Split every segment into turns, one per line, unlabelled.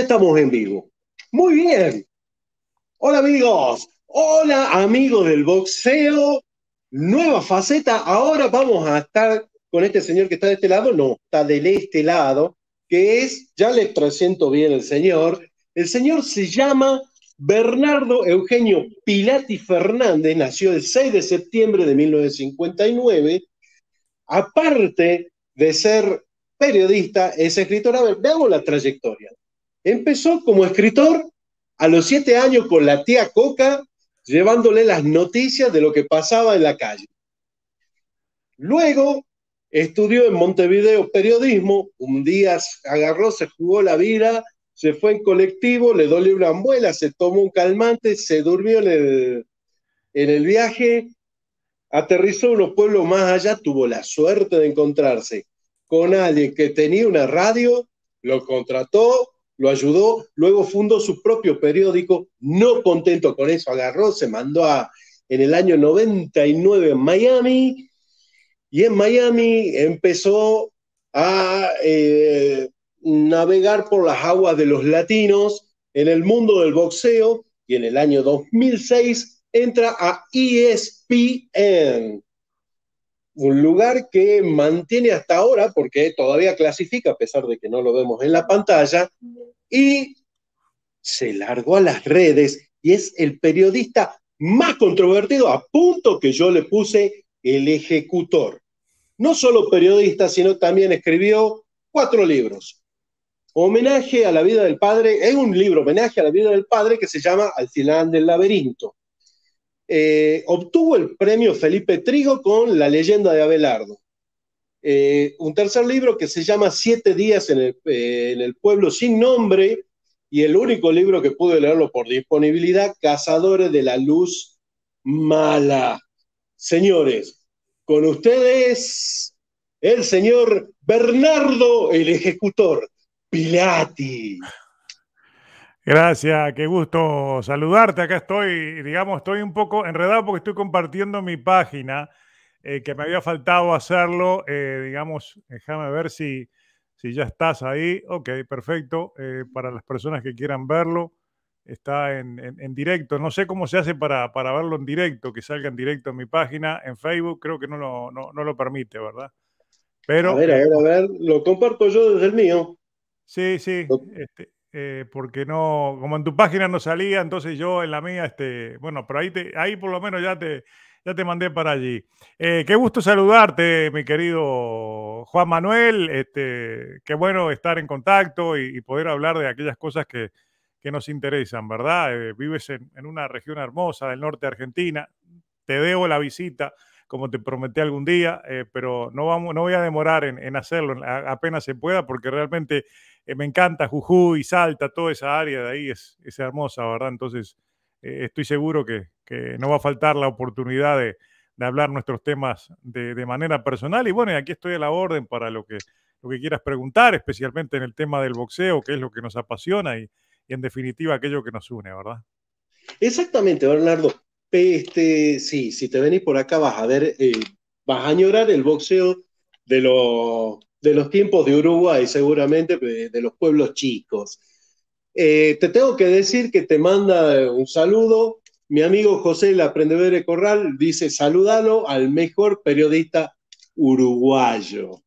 estamos en vivo. Muy bien. Hola amigos, hola amigos del boxeo. Nueva faceta. Ahora vamos a estar con este señor que está de este lado. No, está del este lado, que es, ya les presento bien el señor. El señor se llama Bernardo Eugenio Pilati Fernández. Nació el 6 de septiembre de 1959. Aparte de ser periodista, es escritor. A ver, veamos la trayectoria. Empezó como escritor a los siete años con la tía Coca, llevándole las noticias de lo que pasaba en la calle. Luego estudió en Montevideo periodismo, un día agarró, se jugó la vida, se fue en colectivo, le dolió una muela, se tomó un calmante, se durmió en el, viaje, aterrizó en unos pueblos más allá, tuvo la suerte de encontrarse con alguien que tenía una radio, lo contrató lo ayudó, luego fundó su propio periódico, no contento con eso, agarró, se mandó a, en el año 99 en Miami, y en Miami empezó a eh, navegar por las aguas de los latinos en el mundo del boxeo, y en el año 2006 entra a ESPN, un lugar que mantiene hasta ahora, porque todavía clasifica, a pesar de que no lo vemos en la pantalla, y se largó a las redes y es el periodista más controvertido, a punto que yo le puse el ejecutor. No solo periodista, sino también escribió cuatro libros. Homenaje a la vida del padre, es un libro homenaje a la vida del padre que se llama Al del laberinto. Eh, obtuvo el premio Felipe Trigo con La leyenda de Abelardo. Eh, un tercer libro que se llama Siete días en el, eh, en el, pueblo sin nombre y el único libro que pude leerlo por disponibilidad, Cazadores de la Luz Mala. Señores, con ustedes el señor Bernardo, el ejecutor,
Pilati. Gracias, qué gusto saludarte. Acá estoy, digamos, estoy un poco enredado porque estoy compartiendo mi página, eh, que me había faltado hacerlo. Eh, digamos, déjame ver si, si ya estás ahí. Ok, perfecto. Eh, para las personas que quieran verlo, está en, directo. No sé cómo se hace para, verlo en directo, que salga en directo en mi página, en Facebook, creo que no lo, no, lo permite, ¿verdad?
Pero, a ver, a ver, a ver, lo comparto yo desde el
mío. Sí, sí. Este, eh, porque no, como en tu página no salía, entonces yo en la mía, este, bueno, pero ahí, ahí por lo menos ya te, ya te mandé para allí. Eh, qué gusto saludarte, mi querido Juan Manuel, este, qué bueno estar en contacto y, poder hablar de aquellas cosas que, nos interesan, ¿verdad? Eh, vives en, una región hermosa del norte de Argentina, te debo la visita como te prometí algún día, pero no, vamos, no voy a demorar en, en hacerlo, apenas se pueda, porque realmente eh, me encanta Jujuy, Salta, toda esa área de ahí es, hermosa, ¿verdad? Entonces, eh, estoy seguro que, no va a faltar la oportunidad de, hablar nuestros temas de, manera personal. Y bueno, aquí estoy a la orden para lo que, lo que quieras preguntar, especialmente en el tema del boxeo, que es lo que nos apasiona y, en definitiva aquello que nos une, ¿verdad?
Exactamente, Bernardo. Este, sí, si te venís por acá vas a ver, eh, vas a añorar el boxeo de los de los tiempos de Uruguay, seguramente de, los pueblos chicos. Eh, te tengo que decir que te manda un saludo. Mi amigo José La Prendevere Corral dice: saludalo al mejor periodista uruguayo.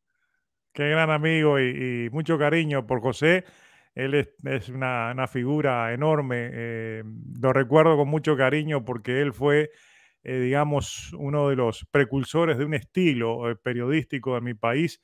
Qué gran amigo y, mucho cariño por José. Él es, una, figura enorme. Eh, lo recuerdo con mucho cariño porque él fue, eh, digamos, uno de los precursores de un estilo periodístico de mi país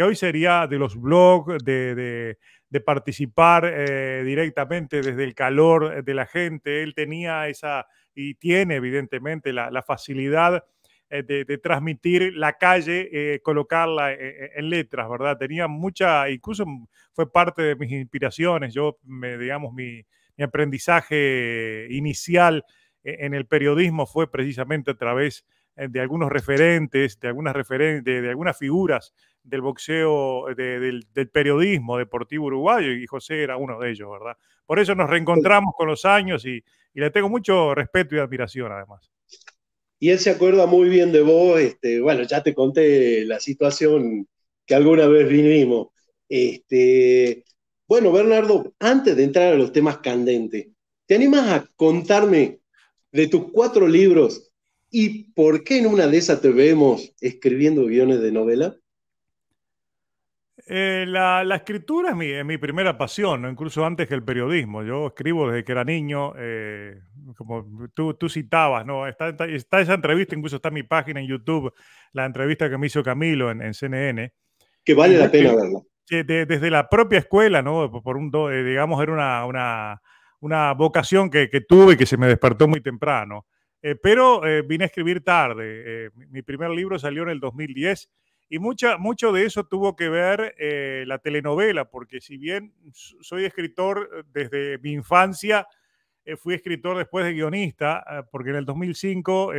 que hoy sería de los blogs, de, participar eh, directamente desde el calor de la gente. Él tenía esa, y tiene evidentemente la, facilidad eh, de, transmitir la calle, eh, colocarla en letras, ¿verdad? Tenía mucha, incluso fue parte de mis inspiraciones, yo, me, digamos, mi, aprendizaje inicial en el periodismo fue precisamente a través de algunos referentes, de algunas, referentes de algunas figuras del boxeo, eh, del, periodismo deportivo uruguayo, y José era uno de ellos, ¿verdad? Por eso nos reencontramos con los años y, le tengo mucho respeto y admiración además.
Y él se acuerda muy bien de vos, este, bueno, ya te conté la situación que alguna vez vinimos. Este, bueno, Bernardo, antes de entrar a los temas candentes, ¿te animas a contarme de tus cuatro libros y por qué en una de esas te vemos escribiendo guiones de novela?
Eh, la, escritura es mi, primera pasión, incluso antes que el periodismo. Yo escribo desde que era niño, eh, como tú, citabas, ¿no? Está, esa entrevista, incluso está en mi página en YouTube, la entrevista que me hizo Camilo en, CNN.
Que vale la pena verla.
desde la propia escuela, ¿no? Por un, eh, digamos, era una, vocación que, que, tuve que se me despertó muy temprano. pero vine a escribir tarde. mi primer libro salió en el 2010 y mucha, mucho de eso tuvo que ver eh, la telenovela, porque si bien soy escritor eh, desde mi infancia, eh, fui escritor después de guionista, ah, porque en el 2005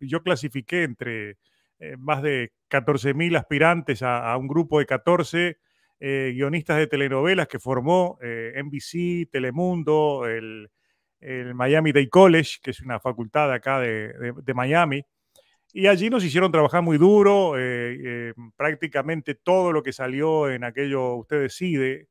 yo clasifiqué entre más de 14.000 aspirantes a, un grupo de 14 guionistas de telenovelas que formó NBC, Telemundo, el, Miami Day College, que es una facultad acá de Miami y allí nos hicieron trabajar muy duro, eh, eh, prácticamente todo lo que salió en aquello Usted Decide,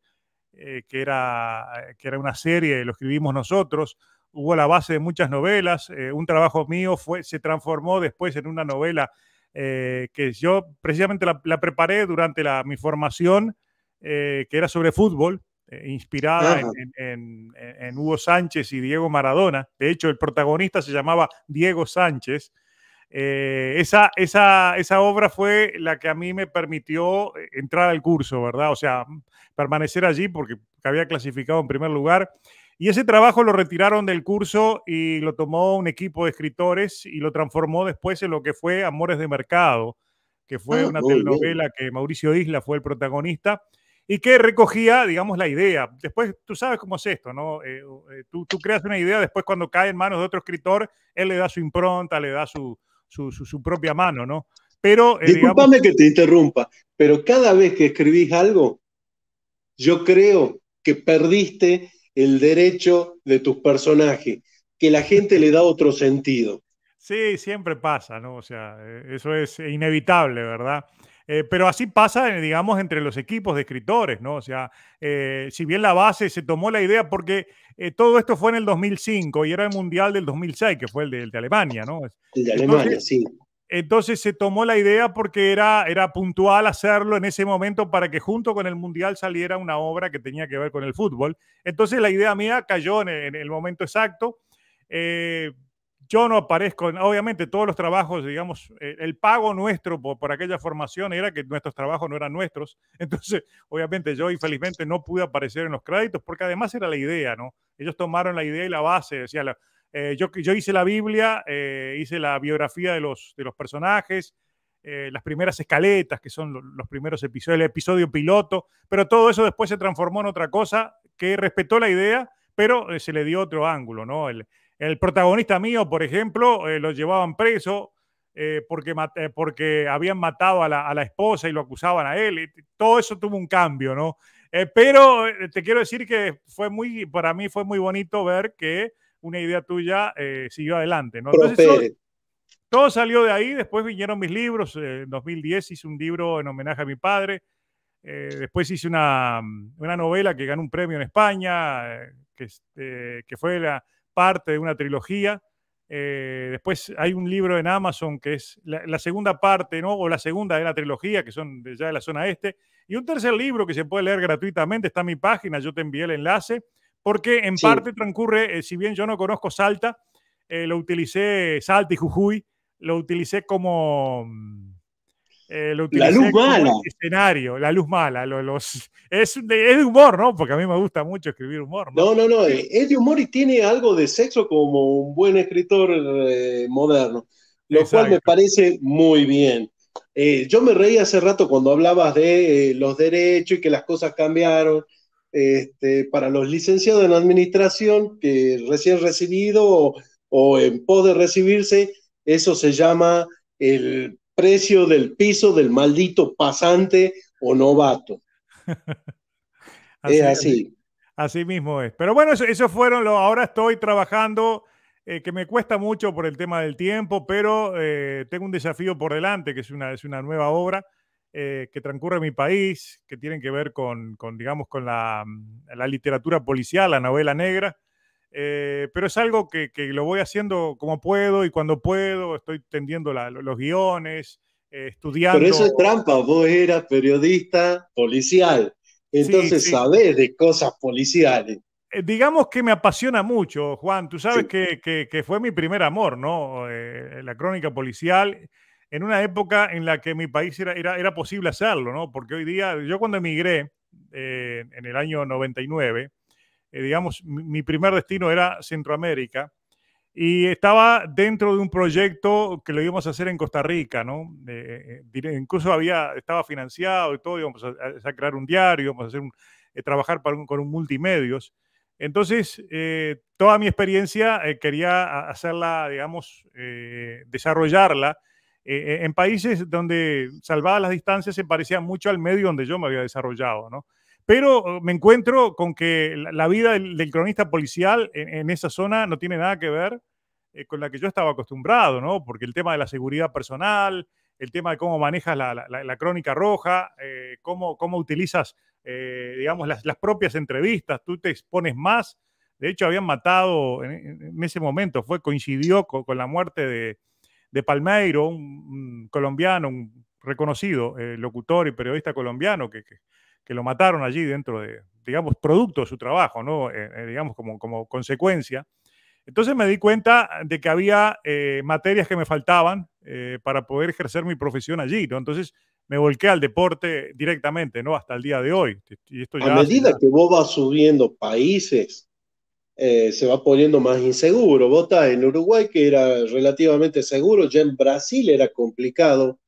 eh, que, era, que era una serie, lo escribimos nosotros, hubo la base de muchas novelas, un trabajo mío fue, se transformó después en una novela que yo precisamente la, preparé durante mi formación, que era sobre fútbol, inspirada en Hugo Sánchez y Diego Maradona. De hecho, el protagonista se llamaba Diego Sánchez eh, esa, esa, obra fue la que a mí me permitió eh, entrar al curso, ¿verdad? O sea, mm, permanecer allí porque había clasificado en primer lugar. Y ese trabajo lo retiraron del curso y lo tomó un equipo de escritores y lo transformó después en lo que fue Amores de Mercado, que fue ah, una telenovela que Mauricio Isla fue el protagonista y que recogía, digamos, la idea. Después, tú sabes cómo es esto, ¿no? Eh, tú creas una idea, después cuando cae en manos de otro escritor, él le da su impronta, le da su, su, propia mano, ¿no? Pero,
eh, Disculpame que te interrumpa, pero cada vez que escribís algo, yo creo que perdiste el derecho de tus personajes, que la gente le da otro sentido.
Sí, siempre pasa, ¿no? O sea, eh, eso es inevitable, ¿verdad? Eh, pero así pasa, eh, digamos, entre los equipos de escritores, ¿no? O sea, eh, si bien la base se tomó la idea, porque todo esto fue en el 2005 y era el Mundial del 2006, que fue el de, Alemania, ¿no?
El de Alemania, entonces, sí.
Entonces se tomó la idea porque era, era puntual hacerlo en ese momento para que junto con el Mundial saliera una obra que tenía que ver con el fútbol. Entonces la idea mía cayó en, el momento exacto. Yo no aparezco, obviamente todos los trabajos, digamos, eh, el pago nuestro por, aquella formación era que nuestros trabajos no eran nuestros. Entonces, obviamente yo infelizmente no pude aparecer en los créditos porque además era la idea, ¿no? Ellos tomaron la idea y la base, decía, eh, yo, hice la Biblia, eh, hice la biografía de los, de los personajes, las primeras escaletas, que son los primeros episodios, el episodio piloto, pero todo eso después se transformó en otra cosa que respetó la idea, pero se le dio otro ángulo, ¿no? El, el protagonista mío, por ejemplo, eh, lo llevaban preso eh, porque, eh, porque habían matado a la, esposa y lo acusaban a él. todo eso tuvo un cambio, ¿no? pero te quiero decir que fue muy, para mí fue muy bonito ver que una idea tuya siguió adelante, ¿no? todo, salió de ahí, después vinieron mis libros, en 2010 hice un libro en homenaje a mi padre, después hice una, novela que ganó un premio en España, que, fue la, parte de una trilogía. Eh, después hay un libro en Amazon que es la, segunda parte, ¿no? O la segunda de la trilogía, que son de, ya de la zona este. Y un tercer libro que se puede leer gratuitamente, está en mi página, yo te envié el enlace, porque en parte transcurre, eh, si bien yo no conozco Salta, eh, lo utilicé, Salta y Jujuy, lo utilicé como mm, eh, la luz mala. Escenario, la luz mala. es, de, humor, ¿no? Porque a mí me gusta mucho escribir humor.
No, no, no. no eh, es de humor y tiene algo de sexo como un buen escritor eh, moderno, lo cual me parece muy bien. yo me reí hace rato cuando hablabas de los derechos y que las cosas cambiaron. Este, para los licenciados en administración que recién recibido o en pos de recibirse, eso se llama el precio del piso del maldito pasante o novato.
así, así. Así mismo es. Pero bueno, eso fueron los. Ahora estoy trabajando, eh, que me cuesta mucho por el tema del tiempo, pero eh, tengo un desafío por delante, que es una, es una nueva obra. Eh, que transcurre en mi país, que tiene que ver con, con digamos, con la, la literatura policial, la novela negra. Eh, pero es algo que, que, lo voy haciendo como puedo y cuando puedo, estoy tendiendo los guiones, estudiando.
Eh, pero eso es trampa, vos eras periodista policial, entonces sabés de cosas policiales.
Eh, digamos que me apasiona mucho, Juan. Tú sabes que, que, fue mi primer amor, ¿no? la crónica policial, en una época en la que mi país era, era, era, posible hacerlo, ¿no? Porque hoy día, yo cuando emigré en el año 99, eh, digamos, mi primer destino era Centroamérica. Y estaba dentro de un proyecto que lo íbamos a hacer en Costa Rica, ¿no? Eh, eh, incluso había, estaba financiado y todo, íbamos a, crear un diario, íbamos a hacer trabajar para con un multimedios. Entonces, toda mi experiencia quería hacerla, digamos, desarrollarla en países donde, salvadas las distancias, se parecía mucho al medio donde yo me había desarrollado, ¿no? Pero eh, me encuentro con que la vida del, cronista policial en, esa zona no tiene nada que ver eh, con la que yo estaba acostumbrado, ¿no? Porque el tema de la seguridad personal, el tema de cómo manejas la, crónica roja, eh, cómo, utilizas, digamos, las, propias entrevistas, tú te expones más. De hecho, habían matado en, ese momento, fue, coincidió con, la muerte de, Palmeiro, un, colombiano, un reconocido locutor y periodista colombiano que, que lo mataron allí dentro de, digamos, producto de su trabajo, ¿no? Eh, eh, digamos, como, como consecuencia. Entonces me di cuenta de que había eh, materias que me faltaban para poder ejercer mi profesión allí, ¿no? Entonces me volqué al deporte directamente, ¿no? Hasta el día de hoy. Y esto a medida
que vos vas subiendo países, se va poniendo más inseguro. Vos estás en Uruguay, que era relativamente seguro, ya en Brasil era complicado.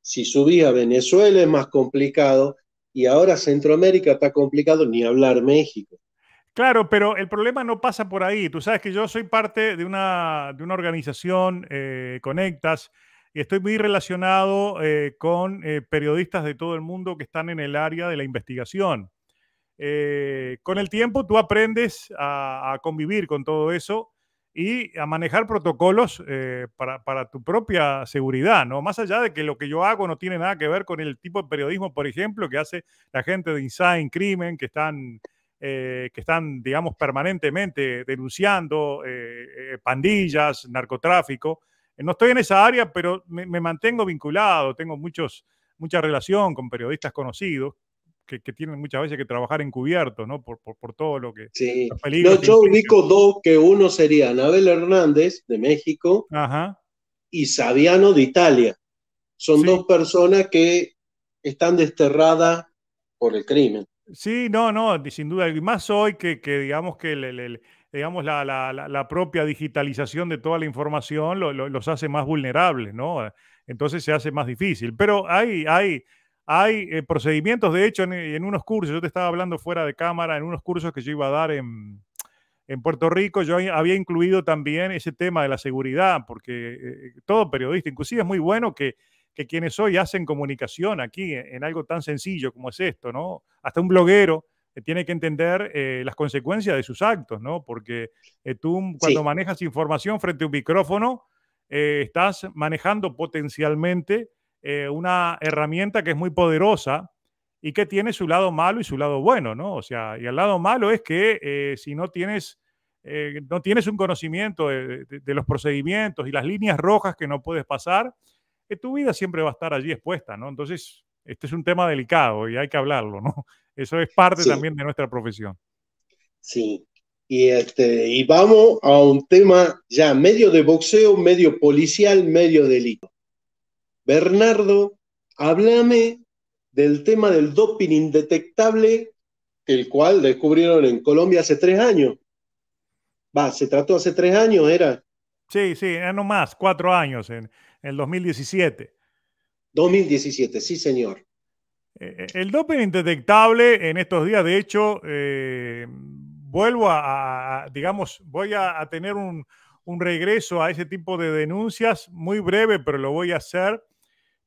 Si subís a Venezuela es más complicado y ahora Centroamérica está complicado, ni hablar México.
Claro, pero el problema no pasa por ahí. Tú sabes que yo soy parte de una, organización, eh, Conectas, y estoy muy relacionado eh, con eh, periodistas de todo el mundo que están en el área de la investigación. con el tiempo tú aprendes a convivir con todo eso y a manejar protocolos eh, para, para, tu propia seguridad, ¿no? Más allá de que lo que yo hago no tiene nada que ver con el tipo de periodismo, por ejemplo, que hace la gente de Inside Crimen, que están, eh, que están digamos, permanentemente denunciando eh, pandillas, narcotráfico. No estoy en esa área, pero me, me mantengo vinculado, tengo muchos, mucha relación con periodistas conocidos que, tienen muchas veces que trabajar encubierto, ¿no? Por, por, por todo lo que... Sí, no, yo ubico
dos, que uno sería Anabel Hernández de México Ajá. y Saviano de Italia. Son dos personas que están desterradas por el crimen.
Sí, no, no, sin duda, y más hoy que, que digamos que el, el, digamos, la, la, propia digitalización de toda la información los hace más vulnerables, ¿no? Entonces se hace más difícil. Pero hay, hay hay eh, procedimientos, de hecho, eh, en, unos cursos, yo te estaba hablando fuera de cámara, en unos cursos que yo iba a dar en, Puerto Rico, yo había incluido también ese tema de la seguridad, porque eh, todo periodista, inclusive es muy bueno que, quienes hoy hacen comunicación aquí en, algo tan sencillo como es esto, ¿no? Hasta un bloguero tiene que entender las consecuencias de sus actos, ¿no? Porque tú cuando manejas información frente a un micrófono, estás manejando potencialmente eh, una herramienta que es muy poderosa y que tiene su lado malo y su lado bueno, ¿no? O sea, y el lado malo es que eh, si no tienes, eh, no tienes un conocimiento de, los procedimientos y las líneas rojas que no puedes pasar, tu vida siempre va a estar allí expuesta, ¿no? Entonces, este es un tema delicado y hay que hablarlo, ¿no? Eso es parte también de nuestra profesión.
Sí, y, este, y vamos a un tema ya medio de boxeo, medio policial, medio delito. Bernardo, háblame del tema del doping indetectable, el cual descubrieron en Colombia hace tres años. Va, se trató hace tres años, era.
Sí, sí, no más, cuatro años, en, el 2017.
2017, sí, señor. Eh, eh,
el doping indetectable en estos días, de hecho, eh, vuelvo a, digamos, voy a, tener un, un, regreso a ese tipo de denuncias, muy breve, pero lo voy a hacer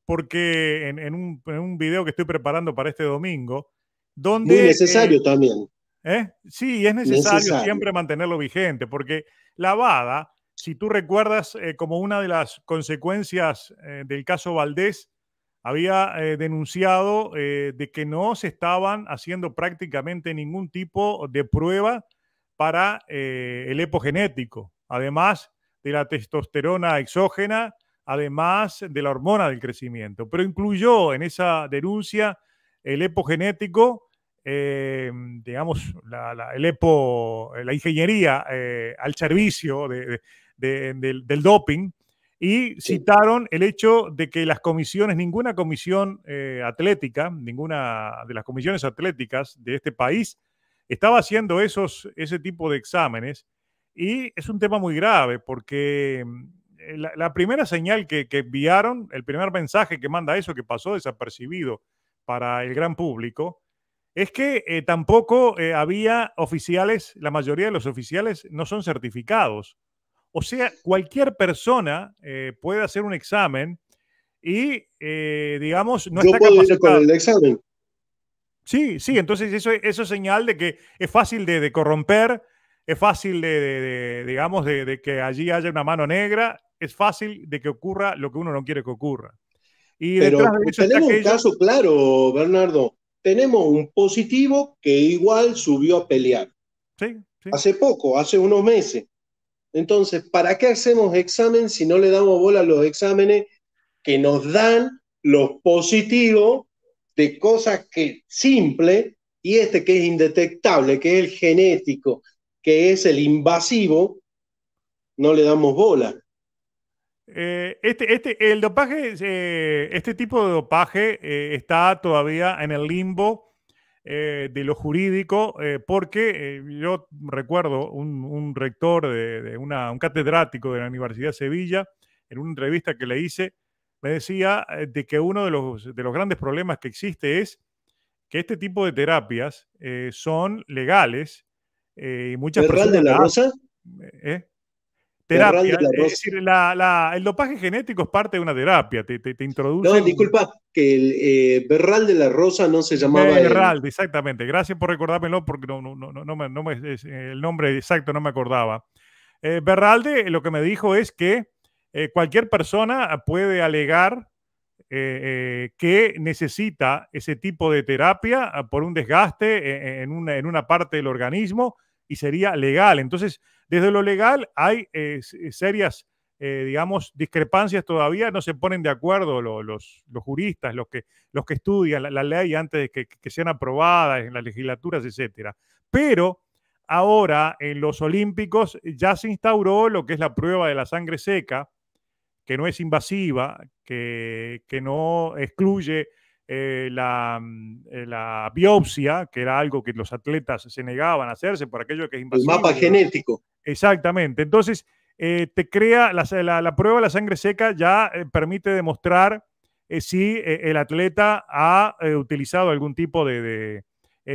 porque en, un, video que estoy preparando para este domingo, donde... Muy necesario eh, también. ¿eh? Sí, es necesario, siempre mantenerlo vigente, porque la VADA, si tú recuerdas, eh, como una de las consecuencias del caso Valdés, había denunciado de que no se estaban haciendo prácticamente ningún tipo de prueba para el epogenético. Además de la testosterona exógena, además de la hormona del crecimiento, pero incluyó en esa denuncia el epogenético, eh, digamos, la, el EPO, ingeniería eh, al servicio del, doping, y citaron el hecho de que las comisiones, ninguna comisión eh, atlética, ninguna de las comisiones atléticas de este país estaba haciendo esos, ese tipo de exámenes. Y es un tema muy grave porque mm, eh, la, primera señal que, que enviaron, el primer mensaje que manda eso, que pasó desapercibido para el gran público, es que eh, tampoco eh, había oficiales, la mayoría de los oficiales no son certificados. O sea, cualquier persona puede hacer un examen y, digamos, no Yo está puedo ir con el examen. Sí, sí, entonces eso, eso es señal de que es fácil de, corromper, es fácil de digamos, de, que allí haya una mano negra es fácil de que ocurra lo que uno no quiere que ocurra.
Pero tenemos un caso claro, Bernardo. Tenemos un positivo que igual subió a pelear. Sí, Hace poco, hace unos meses. Entonces, ¿para qué hacemos examen si no le damos bola a los exámenes que nos dan los positivos de cosas que simple y este que es indetectable, que es el genético, que es el invasivo, no le damos bola.
Eh, este, este, el dopaje, eh, este tipo de dopaje eh, está todavía en el limbo eh, de lo jurídico, porque yo recuerdo un, rector de, un catedrático de la Universidad de Sevilla, en una entrevista que le hice, me decía de que uno de los, de los grandes problemas que existe es que este tipo de terapias son legales y muchas personas. de
la terapia. es
decir, el dopaje genético es parte de una terapia, te, te, introduce. No, disculpa,
que el eh, de la Rosa no se llamaba. Berralde,
exactamente. Gracias por recordármelo porque no, no, me, eh, el nombre exacto no me acordaba. Eh, Berralde lo que me dijo es que cualquier persona puede alegar que necesita ese tipo de terapia ah, por un desgaste en en una parte del organismo y sería legal. Entonces, desde lo legal hay eh, eh, serias, eh, digamos, discrepancias todavía, no se ponen de acuerdo los, juristas, los que, estudian la, ley antes de que, sean aprobadas en las legislaturas, etcétera. Pero ahora en los Olímpicos ya se instauró lo que es la prueba de la sangre seca, que no es invasiva, que no excluye eh, mm, eh, la, biopsia, que era algo que los atletas se negaban a hacerse por aquello que es invasivo. El mapa genético. Exactamente. Entonces, eh, te crea la, prueba de la sangre seca, ya permite demostrar si el atleta ha utilizado algún tipo de,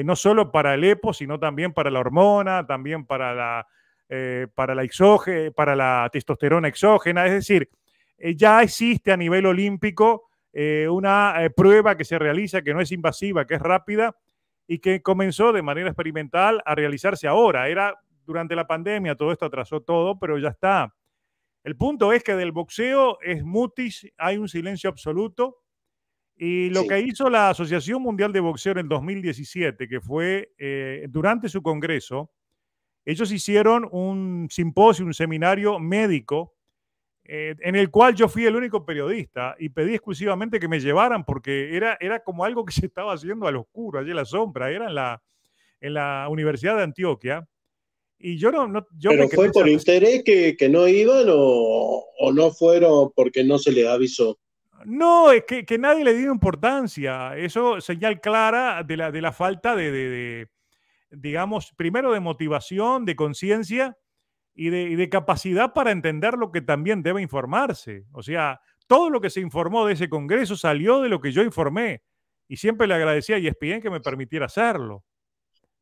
no solo para el EPO, sino también para la hormona, también para la, para la, para la testosterona exógena. Es decir, ya existe a nivel olímpico eh, una eh, prueba que se realiza, que no es invasiva, que es rápida y que comenzó de manera experimental a realizarse ahora. Era durante la pandemia, todo esto atrasó todo, pero ya está. El punto es que del boxeo es mutis, hay un silencio absoluto. Y lo que hizo la Asociación Mundial de Boxeo en el 2017, que fue eh, durante su congreso, ellos hicieron un simposio, un seminario médico eh, en el cual yo fui el único periodista y pedí exclusivamente que me llevaran porque era, era como algo que se estaba haciendo al oscuro, allí en la sombra, era en la, en la Universidad de Antioquia. Y yo no... ¿Pero fue por
interés que, que, no iban o, o no fueron porque no se les avisó? No, es que,
que, nadie le dio importancia. Eso señal clara de la, de la falta de, de, de digamos, primero de motivación, de conciencia y de, capacidad para entender lo que también debe informarse. O sea, todo lo que se informó de ese Congreso salió de lo que yo informé. Y siempre le agradecía a ESPN que me permitiera hacerlo.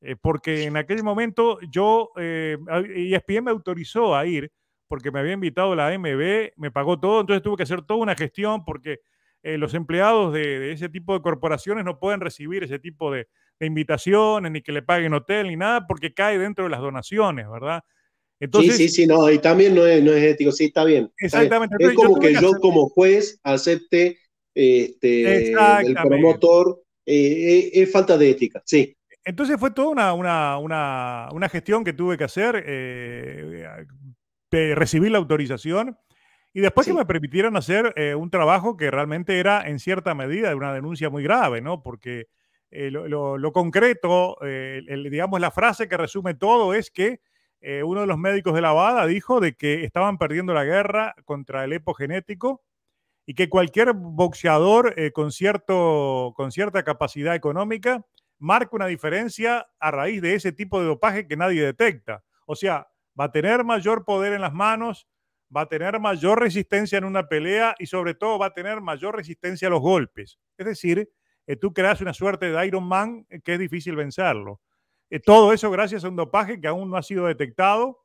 Eh, porque en aquel momento yo, eh, ESPN me autorizó a ir porque me había invitado la AMB me pagó todo, entonces tuve que hacer toda una gestión porque eh, los empleados de, ese tipo de corporaciones no pueden recibir ese tipo de, de, invitaciones, ni que le paguen hotel, ni nada, porque cae dentro de las donaciones, ¿verdad? sí, sí,
sí, no, y también no es, ético, sí, está bien. Exactamente. Es como que, yo como juez acepte este, el promotor, eh, eh, es, falta de ética, sí. Entonces fue toda
una, una, gestión que tuve que hacer, eh, recibir la autorización y después que me permitieron hacer eh, un trabajo que realmente era en cierta medida una denuncia muy grave, ¿no? Porque lo, concreto, digamos, la frase que resume todo es que eh, uno de los médicos de la Bada dijo de que estaban perdiendo la guerra contra el epogenético y que cualquier boxeador eh, con, cierto, cierta capacidad económica marca una diferencia a raíz de ese tipo de dopaje que nadie detecta. O sea, va a tener mayor poder en las manos, va a tener mayor resistencia en una pelea y sobre todo va a tener mayor resistencia a los golpes. Es decir, eh, tú creas una suerte de Iron Man que es difícil vencerlo. Eh, todo eso gracias a un dopaje que aún no ha sido detectado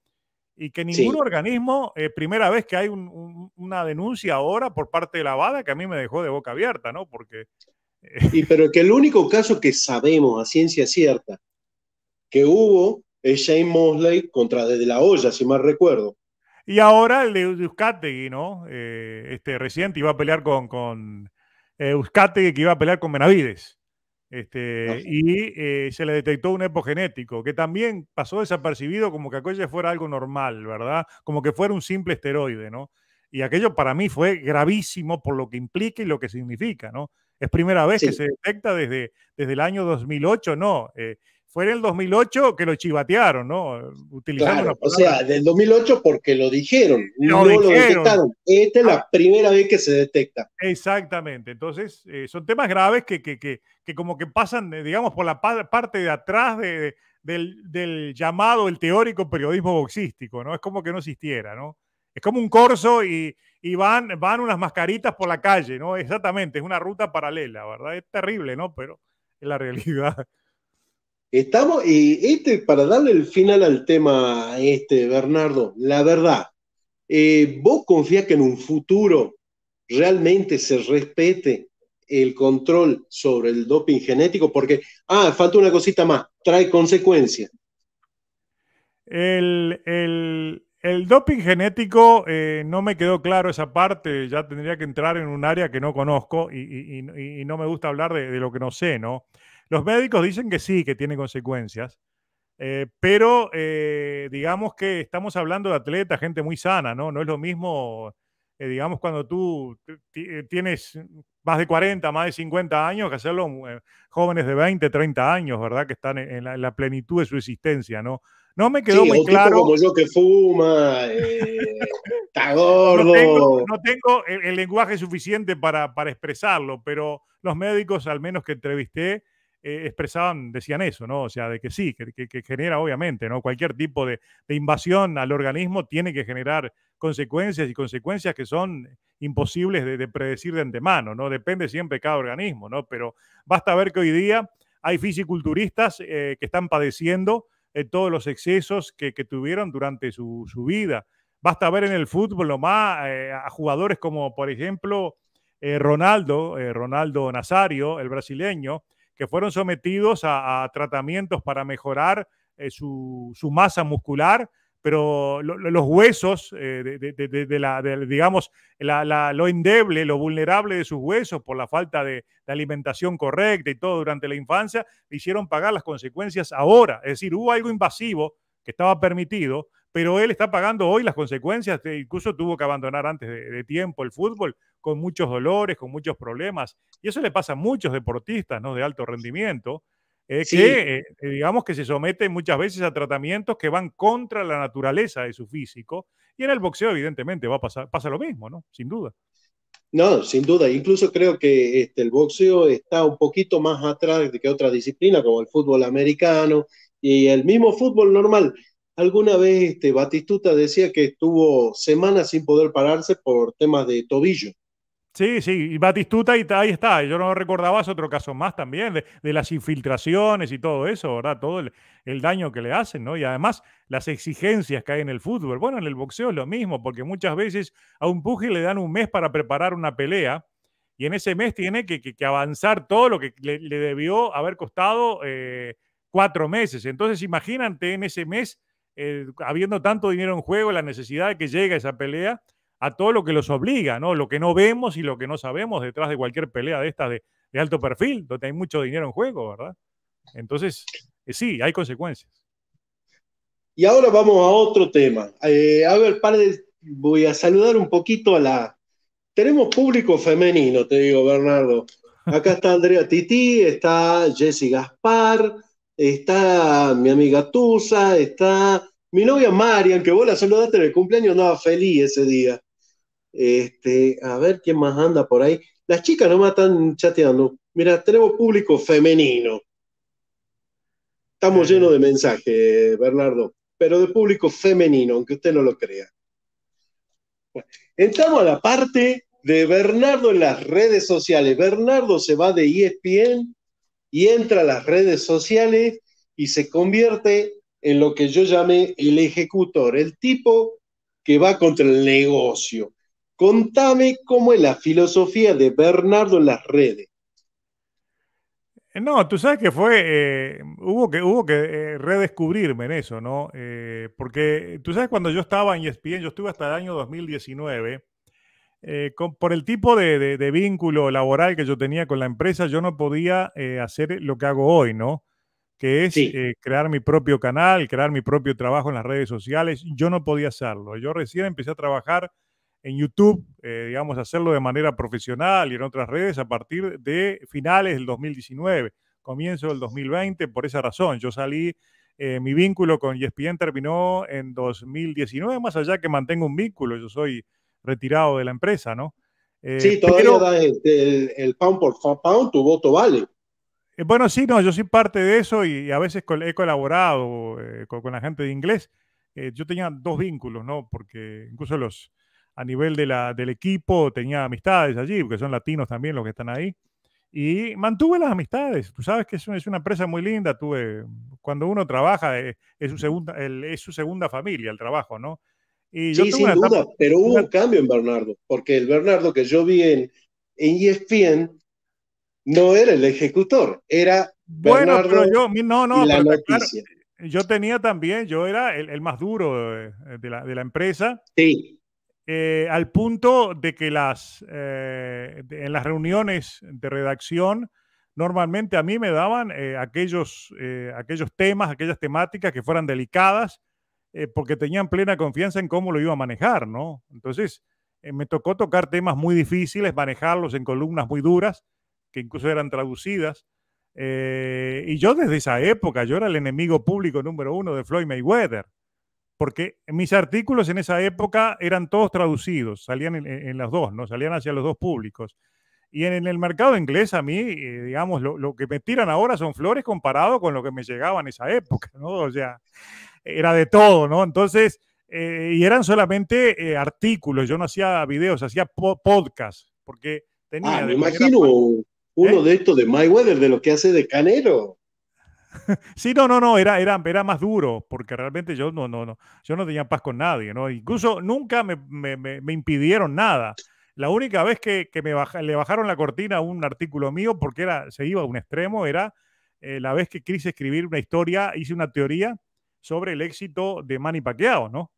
y que ningún organismo, eh, primera vez que hay una denuncia ahora por parte de la Bada, que a mí me dejó de boca abierta,
¿no? Porque... Eh, y pero que el único caso que sabemos a ciencia cierta que hubo es Shane Mosley contra Desde la Olla, si mal recuerdo. Y
ahora el de Euskategui, ¿no? este reciente iba a pelear con, con Euskategui que iba a pelear con Benavides. Este, y eh, se le detectó un epogenético, que también pasó desapercibido como que aquello fuera algo normal, ¿verdad? Como que fuera un simple esteroide, ¿no? Y aquello para mí fue gravísimo por lo que implica y lo que significa, ¿no? Es primera vez que se detecta desde, desde el año 2008, ¿no? Eh, fue en el 2008 que lo chivatearon, ¿no? Utilizando claro, o sea,
del 2008 porque lo dijeron, no lo detectaron. Esta es la ah. primera vez que se detecta.
Exactamente, entonces eh, son temas graves que, que, que, que, como que pasan, eh, digamos, por la parte de atrás de, del, del, llamado, el teórico periodismo boxístico, ¿no? Es como que no existiera, ¿no? Es como un corso y, y van, van unas mascaritas por la calle, ¿no? Exactamente, es una ruta paralela, ¿verdad? Es terrible, ¿no? Pero es la
realidad. Estamos, y este, para darle el final al tema, este, Bernardo, la verdad, eh, ¿vos confías que en un futuro realmente se respete el control sobre el doping genético? Porque, ah, falta una cosita más, trae consecuencias.
El, doping genético, eh, no me quedó claro esa parte, ya tendría que entrar en un área que no conozco y, no me gusta hablar de, de, lo que no sé, ¿no? Los médicos dicen que sí, que tiene consecuencias, eh, pero eh, digamos que estamos hablando de atletas, gente muy sana, ¿no? No es lo mismo, eh, digamos, cuando tú tienes más de 40, más de 50 años, que hacerlo jóvenes de 20, 30 años, ¿verdad? Que están en la, plenitud de su existencia, ¿no? No me quedó muy claro. Como yo que fuma, está
gordo.
No tengo, el, el, lenguaje suficiente para, para expresarlo, pero los médicos, al menos que entrevisté, eh, expresaban, decían eso, ¿no? O sea, de que sí, que, que, genera obviamente, ¿no? Cualquier tipo de, invasión al organismo tiene que generar consecuencias y consecuencias que son imposibles de, predecir de antemano, ¿no? Depende siempre cada organismo, ¿no? Pero basta ver que hoy día hay fisiculturistas eh, que están padeciendo eh, todos los excesos que, tuvieron durante su, vida. Basta ver en el fútbol más a jugadores como, por ejemplo, Ronaldo, Ronaldo Nazario, el brasileño, fueron sometidos a, tratamientos para mejorar eh, su, masa muscular, pero los huesos, eh, de, digamos, lo endeble, lo vulnerable de sus huesos por la falta de, alimentación correcta y todo durante la infancia, hicieron pagar las consecuencias ahora. Es decir, hubo algo invasivo que estaba permitido, pero él está pagando hoy las consecuencias, incluso tuvo que abandonar antes de, tiempo el fútbol con muchos dolores, con muchos problemas, y eso le pasa a muchos deportistas ¿no? de alto rendimiento, eh, que eh, eh, digamos que se someten muchas veces a tratamientos que van contra la naturaleza de su físico, y en el boxeo evidentemente va a pasar, pasa lo mismo, ¿no? Sin duda.
No, sin duda. Incluso creo que este, el boxeo está un poquito más atrás de que otras disciplinas como el fútbol americano y el mismo fútbol normal. Alguna vez este, Batistuta decía que estuvo semanas sin poder pararse por temas de tobillo.
Sí, sí, y Batistuta y ahí está. Yo no recordaba es otro caso más también de, las infiltraciones y todo eso, ¿verdad? Todo el, daño que le hacen, ¿no? Y además las exigencias que hay en el fútbol. Bueno, en el boxeo es lo mismo, porque muchas veces a un puji le dan un mes para preparar una pelea y en ese mes tiene que, avanzar todo lo que le, debió haber costado eh, cuatro meses. Entonces, imagínate en ese mes eh, habiendo tanto dinero en juego, la necesidad de que llegue esa pelea, a todo lo que los obliga, ¿no? Lo que no vemos y lo que no sabemos detrás de cualquier pelea de estas de, alto perfil, donde hay mucho dinero en juego, ¿verdad? Entonces, eh, sí, hay consecuencias.
Y ahora vamos a otro tema. Eh, a ver, par voy a saludar un poquito a la... Tenemos público femenino, te digo, Bernardo. Acá está Andrea Titi, está Jessy Gaspar, está mi amiga Tusa, está mi novia Marian, que vos la saludaste en el cumpleaños, andaba feliz ese día. Este, a ver quién más anda por ahí. Las chicas nomás están chateando. Mira, tenemos público femenino. Estamos llenos de mensajes, Bernardo, pero de público femenino, aunque usted no lo crea. entramos a la parte de Bernardo en las redes sociales. Bernardo se va de ESPN y entra a las redes sociales y se convierte en lo que yo llamé el ejecutor, el tipo que va contra el negocio. Contame cómo es la filosofía de Bernardo en las redes.
Eh, no, tú sabes que fue, eh, hubo que, hubo que eh, redescubrirme en eso, ¿no? porque tú sabes, cuando yo estaba en ESPN, yo estuve hasta el año 2019, eh, por el tipo de, vínculo laboral que yo tenía con la empresa, yo no podía eh, hacer lo que hago hoy, ¿no? Que es eh, crear mi propio canal, crear mi propio trabajo en las redes sociales. Yo no podía hacerlo. Yo recién empecé a trabajar en YouTube, digamos, hacerlo de manera profesional y en otras redes a partir de finales del 2019, comienzo del 2020, por esa razón. Yo salí mi vínculo con ESPN terminó en 2019, más allá que mantengo un vínculo, yo soy retirado de la empresa, ¿no? Eh, sí, todavía
el, pound por pound, tu voto vale.
Eh, bueno, sí, no, yo soy parte de eso y, a veces he colaborado eh, con, la gente de inglés. yo tenía dos vínculos, ¿no? Porque incluso los a nivel de la, del equipo tenía amistades allí, porque son latinos también los que están ahí. Y mantuve las amistades. Tú sabes que es una, es una empresa muy linda. Tuve, cuando uno trabaja, su segunda, es su segunda familia el trabajo, ¿no? yo sí, sin duda,
pero hubo un cambio en Bernardo, porque el Bernardo que yo vi en, ESPN e no era el ejecutor, era bueno, Bernardo pero yo, no, no, la noticia.
yo tenía también, yo era el, más duro eh, de, la, empresa. Sí. Eh, al punto de que las, eh, en las reuniones de redacción, normalmente a mí me daban aquellos, aquellos temas, aquellas temáticas que fueran delicadas, eh, porque tenían plena confianza en cómo lo iba a manejar, ¿no? Entonces, eh, me tocó tocar temas muy difíciles, manejarlos en columnas muy duras, que incluso eran traducidas. Eh, y yo desde esa época, yo era el enemigo público número uno de Floyd Mayweather, porque mis artículos en esa época eran todos traducidos, salían en, las dos, ¿no? Salían hacia los dos públicos. Y en, el mercado inglés a mí, digamos, lo, lo, que me tiran ahora son flores comparado con lo que me llegaba en esa época, ¿no? O sea, era de todo, ¿no? Entonces, eh, y eran solamente eh, artículos, yo no hacía videos, hacía podcasts. porque tenía... Ah, me imagino
uno ¿Eh? de estos de Weather, de lo que hace de Canero. Sí, no, no, no, era,
era, más duro, porque realmente yo no, no, no, yo no tenía paz con nadie, ¿no? Incluso nunca me, impidieron nada. La única vez que, me le bajaron la cortina a un artículo mío, porque era, se iba a un extremo, era la vez que quise escribir una historia, hice una teoría sobre el éxito de Manny Pacquiao, ¿no?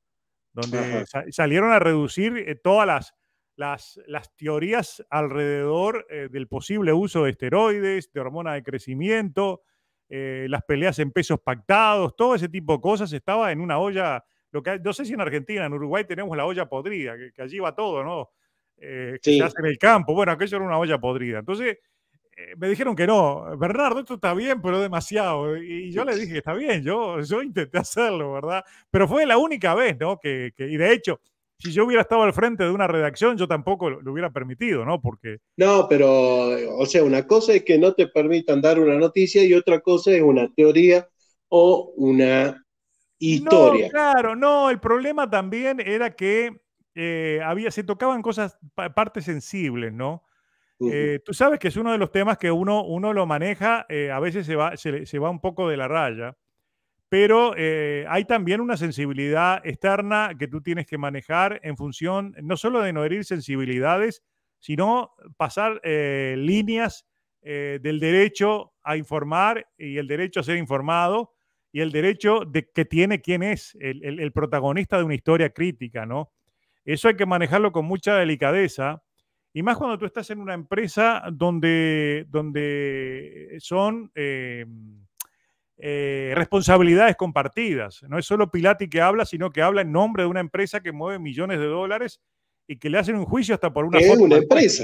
Donde salieron a reducir eh, todas las, las, teorías alrededor eh, del posible uso de esteroides, de hormona de crecimiento, eh, las peleas en pesos pactados, todo ese tipo de cosas estaba en una olla. Lo que, no sé si en Argentina, en Uruguay tenemos la olla podrida, que, allí va todo, ¿no? que se en el campo. Bueno, aquello era una olla podrida. Entonces, eh, me dijeron que no, Bernardo, esto está bien, pero demasiado. Y yo le dije, está bien, yo, yo intenté hacerlo, ¿verdad? Pero fue la única vez, ¿no? Que, y de hecho, si yo hubiera estado al frente de una redacción, yo tampoco lo, hubiera permitido, ¿no? Porque...
No, pero, o sea, una cosa es que no te permitan dar una noticia y otra cosa es una teoría o una historia. No,
claro, no, el problema también era que eh, había, se tocaban cosas, partes sensibles, ¿no? Eh, tú sabes que es uno de los temas que uno, uno lo maneja, eh, a veces se va, se, va un poco de la raya, pero eh, hay también una sensibilidad externa que tú tienes que manejar en función no solo de no herir sensibilidades, sino pasar líneas del derecho a informar y el derecho a ser informado y el derecho de que tiene quién es el, el protagonista de una historia crítica, ¿no? Eso hay que manejarlo con mucha delicadeza y más cuando tú estás en una empresa donde, donde son eh, eh, responsabilidades compartidas. No es solo Pilati que habla, sino que habla en nombre de una empresa que mueve millones de dólares y que le hacen un juicio hasta por una Es una empresa.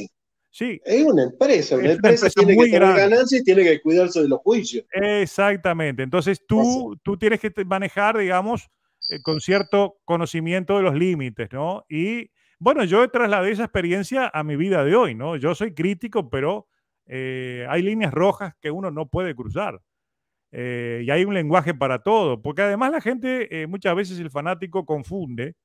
Sí. Es una empresa, una, empresa, tiene que tener ganancias y tiene que cuidarse de los juicios.
Exactamente.
Entonces tú,
tú tienes que manejar, digamos, eh, con cierto conocimiento de los límites, ¿no? Y bueno, yo trasladé esa experiencia a mi vida de hoy, ¿no? Yo soy crítico, pero eh, hay líneas rojas que uno no puede cruzar. Eh, y hay un lenguaje para todo, porque además la gente, eh, muchas veces el fanático confunde,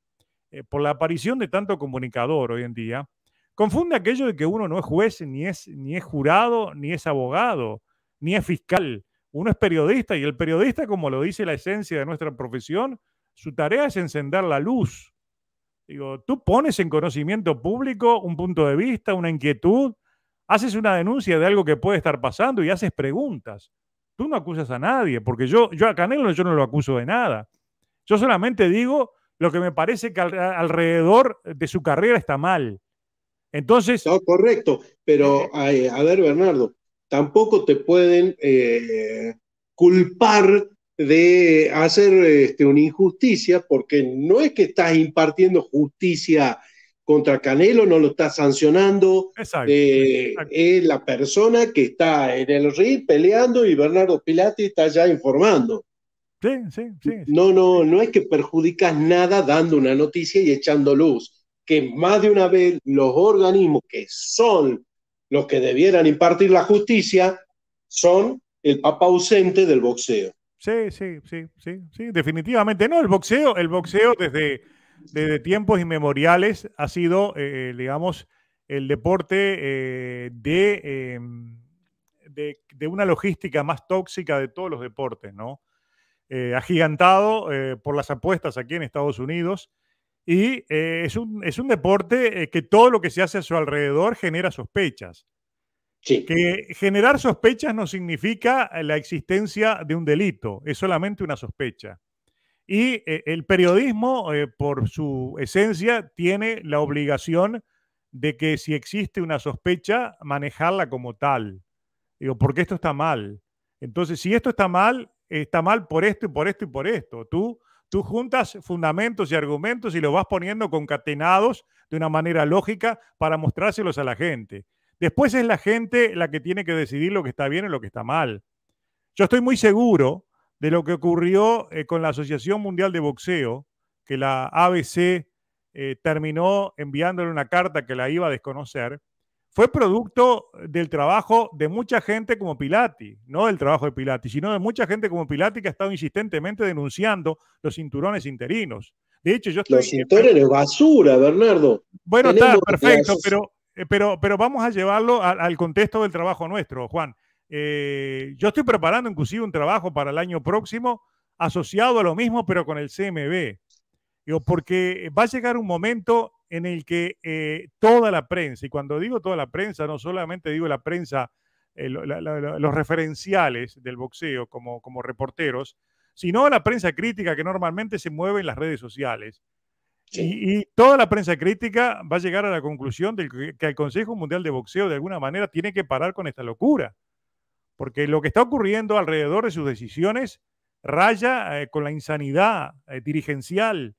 por la aparición de tanto comunicador hoy en día, confunde aquello de que uno no es juez, ni es, ni es jurado, ni es abogado, ni es fiscal. Uno es periodista y el periodista, como lo dice la esencia de nuestra profesión, su tarea es encender la luz, Digo, tú pones en conocimiento público un punto de vista, una inquietud, haces una denuncia de algo que puede estar pasando y haces preguntas. Tú no acusas a nadie, porque yo, yo a Canelo yo no lo acuso de nada. Yo solamente digo lo que me parece que alrededor de su carrera está mal.
Entonces. correcto, pero a, ver, Bernardo, tampoco te pueden eh, culpar de hacer este, una injusticia, porque no es que estás impartiendo justicia contra Canelo, no lo estás sancionando, eh, es la persona que está en el ring peleando y Bernardo Pilati está ya informando. sí, sí, No, no, no es que perjudicas nada dando una noticia y echando luz, que más de una vez los organismos que son los que debieran impartir la justicia son el papa ausente del boxeo.
Sí, sí, sí, sí, definitivamente. No, el boxeo, el boxeo desde, tiempos inmemoriales ha sido, eh, digamos, el deporte eh, em, de, de, una logística más tóxica de todos los deportes, ¿no? Eh, agigantado por las apuestas aquí en Estados Unidos. Y es un, es, un, deporte que todo lo que se hace a su alrededor genera sospechas. Que generar sospechas no significa la existencia de un delito, es solamente una sospecha. Y eh, el periodismo, eh, por su esencia, tiene la obligación de que si existe una sospecha, manejarla como tal. Digo, porque esto está mal. Entonces, si esto está mal, está mal por esto y por esto y por esto. Tú, tú juntas fundamentos y argumentos y los vas poniendo concatenados de una manera lógica para mostrárselos a la gente. Después es la gente la que tiene que decidir lo que está bien y lo que está mal. Yo estoy muy seguro de lo que ocurrió eh, con la Asociación Mundial de Boxeo, que la ABC eh, terminó enviándole una carta que la iba a desconocer, fue producto del trabajo de mucha gente como Pilati, no del trabajo de Pilati, sino de mucha gente como Pilati que ha estado insistentemente denunciando los cinturones interinos.
De hecho, yo estoy... Los cinturones es basura, Bernardo. Bueno, está, perfecto,
pero eh, pero, vamos a llevarlo al contexto del trabajo nuestro, Juan. Eh, yo estoy preparando inclusive un trabajo para el año próximo asociado a lo mismo, pero con el CMB. porque va a llegar un momento en el que eh, toda la prensa, y cuando digo toda la prensa, no solamente digo la prensa, los referenciales del boxeo como, como reporteros, sino la prensa crítica que normalmente se mueve en las redes sociales, y, toda la prensa crítica va a llegar a la conclusión de que el Consejo Mundial de Boxeo de alguna manera tiene que parar con esta locura, porque lo que está ocurriendo alrededor de sus decisiones raya eh, con la insanidad eh, dirigencial.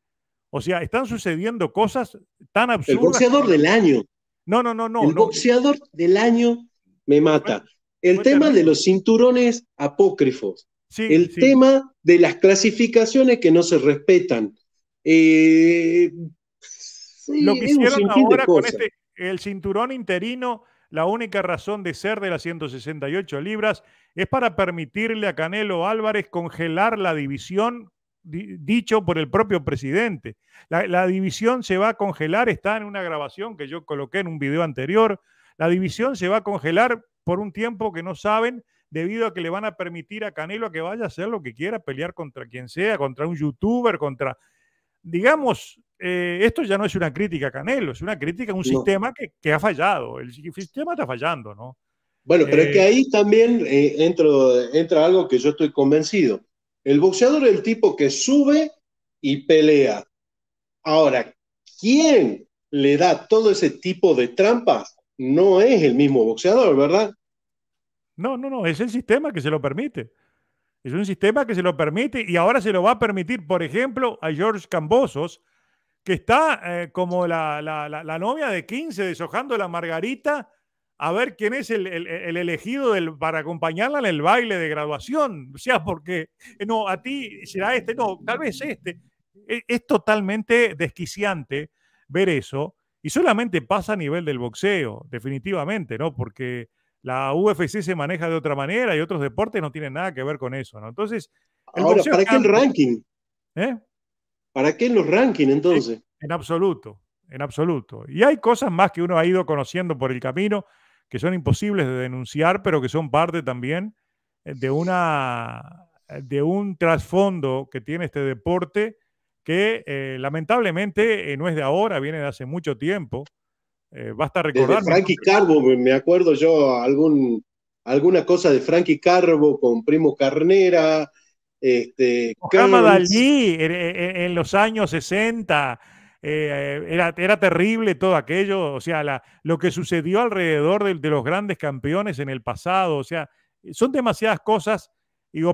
O sea, están sucediendo cosas
tan absurdas. El boxeador del año. No, no, no, no. El boxeador del año me mata. El tema de los cinturones apócrifos. el tema de las clasificaciones que no se respetan eh, lo que hicieron ahora con este,
el cinturón interino, la única razón de ser de las 168 libras es para permitirle a Canelo Álvarez congelar la división dicho por el propio presidente. La, la división se va a congelar, está en una grabación que yo coloqué en un video anterior. La división se va a congelar por un tiempo que no saben, debido a que le van a permitir a Canelo a que vaya a hacer lo que quiera, pelear contra quien sea, contra un youtuber, contra digamos, eh, esto ya no es una crítica Canelo, es una crítica a un sistema que, ha fallado. El sistema está fallando, ¿no?
Bueno, pero es que eh, ahí también eh, entra algo que yo estoy convencido. El boxeador es el tipo que sube y pelea. Ahora, ¿quién le da todo ese tipo de trampas? No es el mismo boxeador, ¿verdad?
No, no, no, es el sistema que se lo permite. Es un sistema que se lo permite y ahora se lo va a permitir, por ejemplo, a George Cambosos, que está eh, como la, novia de 15 deshojando la margarita a ver quién es el, elegido para acompañarla en el baile de graduación. O sea, porque eh, no, a ti será este, no, tal vez este. Es, es totalmente desquiciante ver eso y solamente pasa a nivel del boxeo, definitivamente, ¿no? Porque la UFC se maneja de otra manera y otros deportes no tienen nada que ver con eso, ¿no? Entonces, ¿para qué el ranking?
¿Eh? ¿Para qué los ranking, entonces? En absoluto,
en absoluto. Y hay cosas más que uno ha ido conociendo por el camino que son imposibles de denunciar, pero que son parte también eh, de, una, eh, de un trasfondo que tiene este deporte que lamentablemente no es de ahora, viene de hace mucho tiempo basta eh, recordar. Frankie
Carbo, me acuerdo yo, algún, alguna cosa de Frankie Carbo con Primo Carnera. Este,
en, los años 60. Eh, era, terrible todo aquello, o sea, lo que sucedió alrededor de, los grandes campeones en el pasado, o sea, son demasiadas cosas,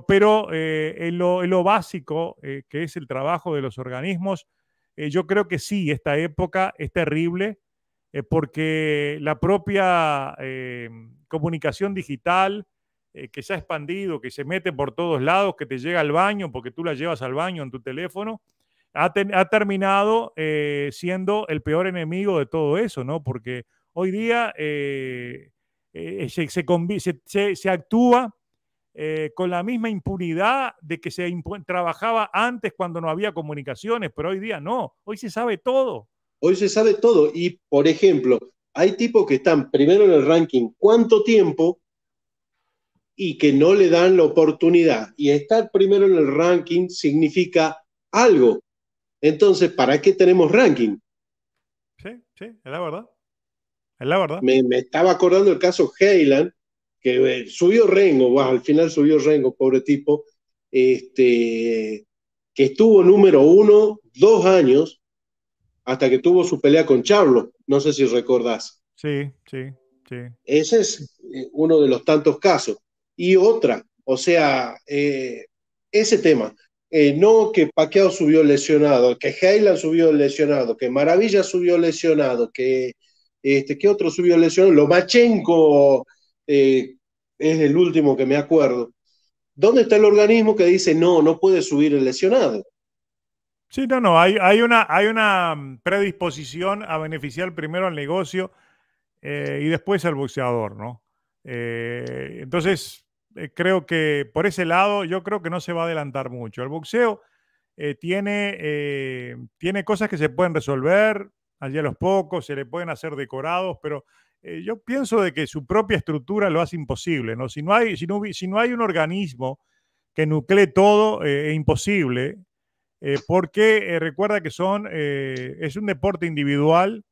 pero eh, lo, en, lo, básico, que es el trabajo de los organismos, yo creo que sí, esta época es terrible, eh, porque la propia eh, comunicación digital eh, que se ha expandido, que se mete por todos lados, que te llega al baño, porque tú la llevas al baño en tu teléfono, ha, terminado siendo el peor enemigo de todo eso, ¿no? Porque hoy día se, actúa con la misma impunidad de que se trabajaba antes cuando no había comunicaciones, pero hoy día no, hoy se sabe todo.
Hoy se sabe todo y, por ejemplo, hay tipos que están primero en el ranking cuánto tiempo y que no le dan la oportunidad. Y estar primero en el ranking significa algo. Entonces, ¿para qué tenemos ranking? Sí, sí, es la verdad. Es la verdad. Me, estaba acordando el caso Heyland, que eh, subió Rengo, al final subió Rengo, pobre tipo, este, que estuvo número uno dos años hasta que tuvo su pelea con Charlo, no sé si recordás.
Sí, sí, sí.
Ese es eh, uno de los tantos casos. Y otra, o sea, eh, ese tema, eh, no que Paqueado subió lesionado, que Heyland subió lesionado, que Maravilla subió lesionado, que este, ¿qué otro subió lesionado? Lomachenko eh, es el último que me acuerdo. ¿Dónde está el organismo que dice no, no puede subir el lesionado?
Sí, no, no, hay, hay, una, hay una mm, predisposición a beneficiar primero al negocio eh, y después al boxeador, ¿no? Eh, entonces, eh, creo que por ese lado yo creo que no se va a adelantar mucho. El boxeo tiene, tiene cosas que se pueden resolver, allí a los pocos, se le pueden hacer decorados, pero yo pienso de que su propia estructura lo hace imposible, ¿no? Si no hay, si no, si no hay un organismo que nuclee todo, es imposible eh, porque eh, recuerda que son, eh, es un deporte individual,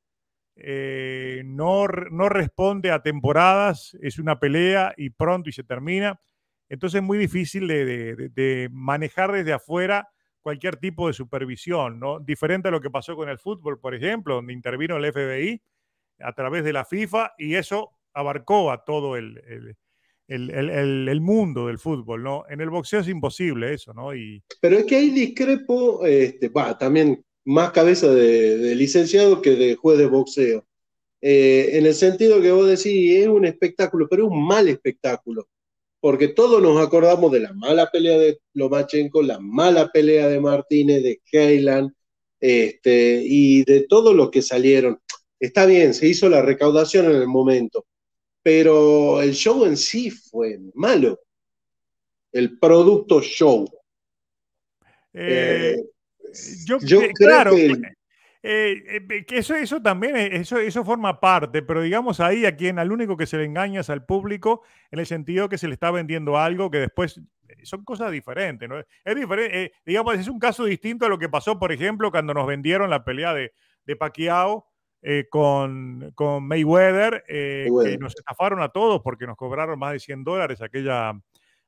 no, responde a temporadas, es una pelea y pronto y se termina. Entonces es muy difícil de, manejar desde afuera cualquier tipo de supervisión, ¿no? Diferente a lo que pasó con el fútbol, por ejemplo, donde intervino el FBI a través de la FIFA y eso abarcó a todo el, el, el, mundo del fútbol, ¿no? En el boxeo es imposible eso, ¿no? Y...
Pero es que ahí discrepo, este, va también más cabeza de, licenciado que de juez de boxeo. Eh, en el sentido que vos decís, es un espectáculo, pero es un mal espectáculo. Porque todos nos acordamos de la mala pelea de Lomachenko, la mala pelea de Martínez, de Heyland, este, y de todos los que salieron. Está bien, se hizo la recaudación en el momento, pero el show en sí fue malo. El producto show.
Eh, eh, yo, creo claro, pues, eh, que eso, eso también, eso, forma parte, pero digamos ahí a quien, al único que se le engaña es al público, en el sentido que se le está vendiendo algo que después son cosas diferentes, ¿no? Es diferente, digamos, es un caso distinto a lo que pasó, por ejemplo, cuando nos vendieron la pelea de, de Paquiao eh, con, eh, Mayweather, nos estafaron a todos porque nos cobraron más de 100 dólares aquella,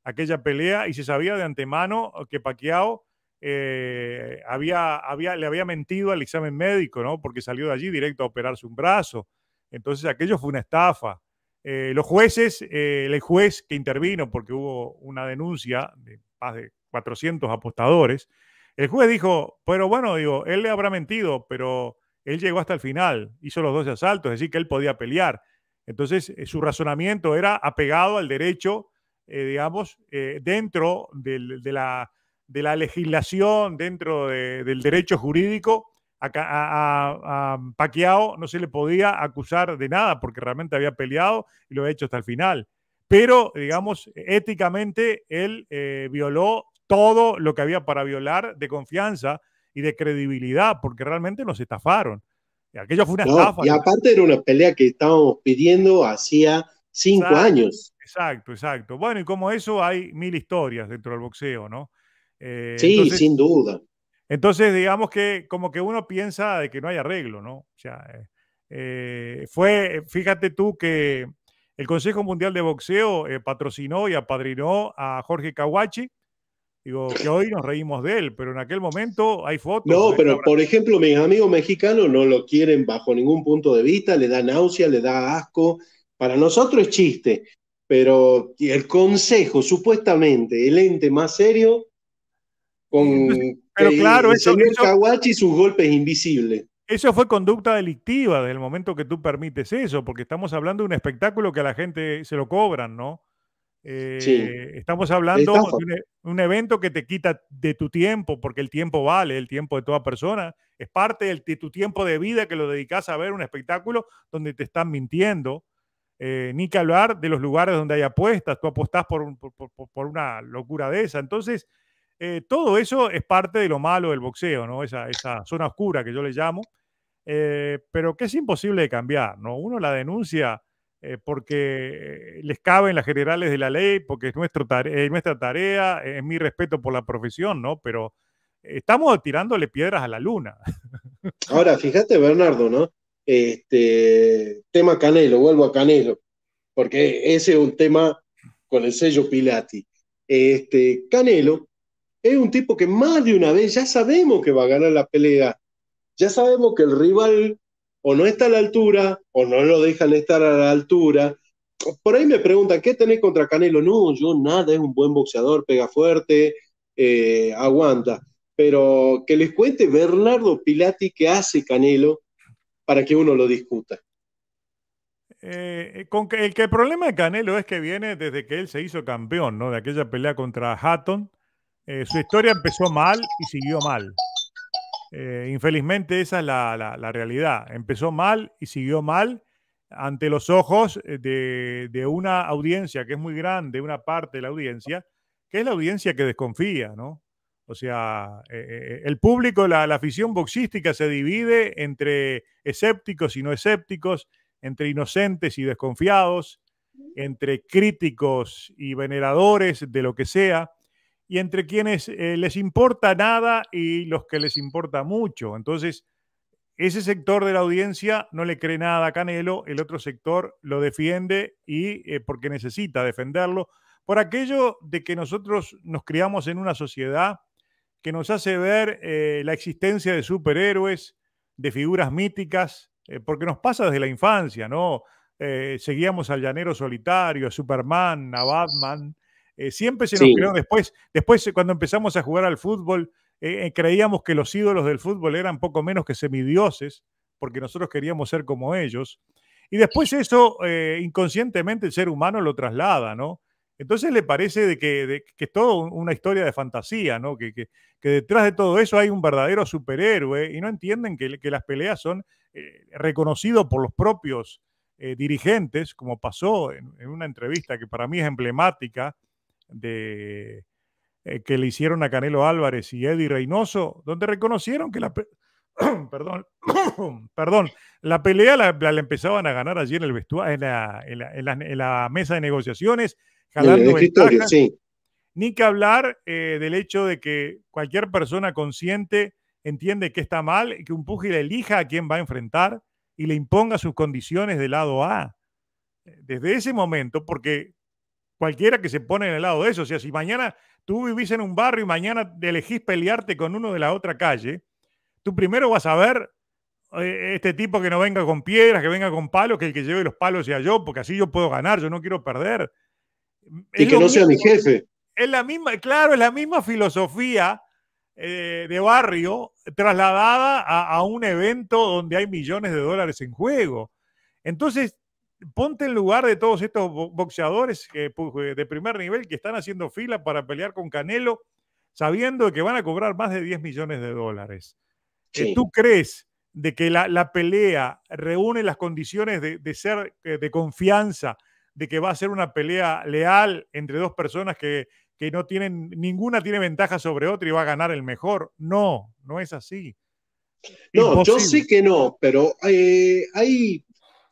aquella pelea y se sabía de antemano que Pacquiao eh, había, había, le había mentido al examen médico, ¿no? Porque salió de allí directo a operarse un brazo. Entonces aquello fue una estafa. los jueces, el juez que intervino porque hubo una denuncia de más de 400 apostadores, el juez dijo, pero bueno, digo, él le habrá mentido, pero él llegó hasta el final, hizo los 12 asaltos, es decir, que él podía pelear. Entonces, eh, su razonamiento era apegado al derecho, eh, digamos, eh, dentro de, la, legislación, dentro del derecho jurídico. A, a, Paquiao no se le podía acusar de nada porque realmente había peleado y lo había hecho hasta el final. Pero, digamos, éticamente él violó todo lo que había para violar de confianza y de credibilidad, porque realmente nos estafaron. Y aquello fue una estafa. Y aparte era
una pelea que estábamos pidiendo hacía cinco años.
Exacto, exacto. Bueno, y como eso hay mil historias dentro del boxeo, ¿no? Eh, sí, sin duda. Entonces, digamos que como que uno piensa de que no hay arreglo, ¿no? O sea, eh, eh, fue, fíjate tú que el Consejo Mundial de Boxeo patrocinó y apadrinó a Jorge Kawachi, Digo, que hoy nos reímos de él, pero en aquel momento hay fotos. No, pero
por ejemplo, mis amigos mexicanos no lo quieren bajo ningún punto de vista, le da náusea, le da asco. Para nosotros es chiste, pero el consejo, supuestamente, el ente más serio, con pero claro, el eso, señor eso, y sus golpes invisibles.
Eso fue conducta delictiva desde el momento que tú permites eso, porque estamos hablando de un espectáculo que a la gente se lo cobran, ¿no? Eh, estamos hablando de e, un, evento que te quita de tu tiempo, porque el tiempo vale, el tiempo de toda persona. Es parte de tu tiempo de vida que lo dedicas a ver un espectáculo donde te están mintiendo. Eh, ni que hablar de los lugares donde hay apuestas, tú apostás por, una locura de esa. Entonces, eh, todo eso es parte de lo malo del boxeo, ¿no? Esa, esa zona oscura que yo le llamo, pero que es imposible de cambiar, ¿no? Uno la denuncia eh, porque eh, les caben las generales de la ley, porque es nuestro nuestra tarea, es mi respeto por la profesión, ¿no? Pero eh, estamos tirándole piedras a la luna.
Ahora, fíjate, Bernardo, ¿no? Este tema Canelo, vuelvo a Canelo, porque ese es un tema con el sello Pilati. Este, Canelo es un tipo que más de una vez ya sabemos que va a ganar la pelea, ya sabemos que el rival o no está a la altura, o no lo dejan estar a la altura. Por ahí me preguntan, ¿qué tenés contra Canelo? No, yo nada, es un buen boxeador, pega fuerte, eh, aguanta. Pero que les cuente Bernardo Pilati qué hace Canelo para que uno lo discuta.
Eh, eh, con el, que el problema de Canelo es que viene desde que él se hizo campeón, ¿no? De aquella pelea contra Hatton. su historia empezó mal y siguió mal. Eh, infelizmente esa es la, realidad. Empezó mal y siguió mal ante los ojos eh, de, una audiencia que es muy grande, una parte de la audiencia, que es la audiencia que desconfía, ¿no? O sea, eh, el público, la, afición boxística se divide entre escépticos y no escépticos, entre inocentes y desconfiados, entre críticos y veneradores de lo que sea y entre quienes eh, les importa nada y los que les importa mucho. Entonces, ese sector de la audiencia no le cree nada a Canelo, el otro sector lo defiende y eh, porque necesita defenderlo, por aquello de que nosotros nos criamos en una sociedad que nos hace ver eh, la existencia de superhéroes, de figuras míticas, porque nos pasa desde la infancia, ¿no? seguíamos al llanero solitario, a Superman, a Batman, eh, siempre se nos después, después eh, cuando empezamos a jugar al fútbol, eh, creíamos que los ídolos del fútbol eran poco menos que semidioses, porque nosotros queríamos ser como ellos. Y después eso, inconscientemente, el ser humano lo traslada, ¿no? Entonces le parece de que, es todo una historia de fantasía, ¿no? Que, detrás de todo eso hay un verdadero superhéroe y no entienden que, las peleas son eh, reconocidas por los propios dirigentes, como pasó en, una entrevista que para mí es emblemática, de, eh, que le hicieron a Canelo Álvarez y Eddie Reynoso, donde reconocieron que la, perdón, perdón, la pelea la, empezaban a ganar allí en el vestuario, en la, en, la, mesa de negociaciones, eh, jalando Ni que hablar eh, del hecho de que cualquier persona consciente entiende que está mal, que un pugil elija a quién va a enfrentar y le imponga sus condiciones del lado A. Desde ese momento, porque Cualquiera que se pone en el lado de eso. O sea, si mañana tú vivís en un barrio y mañana elegís pelearte con uno de la otra calle, tú primero vas a ver eh, este tipo que no venga con piedras, que venga con palos, que el que lleve los palos sea yo, porque así yo puedo ganar, yo no quiero perder.
Y que no sea mi
jefe. Es la misma, claro, es la misma filosofía eh, de barrio trasladada a un evento donde hay millones de dólares en juego. Entonces, ponte en lugar de todos estos boxeadores pues, eh, de primer nivel que están haciendo fila para pelear con Canelo, sabiendo que van a cobrar más de 10 millones de dólares. Eh, ¿Tú crees de que la, pelea reúne las condiciones de, ser eh, de confianza, de que va a ser una pelea leal entre dos personas que, no tienen, ninguna tiene ventaja sobre otra y va a ganar el mejor? No, no es así.
No, yo sé que no, pero hay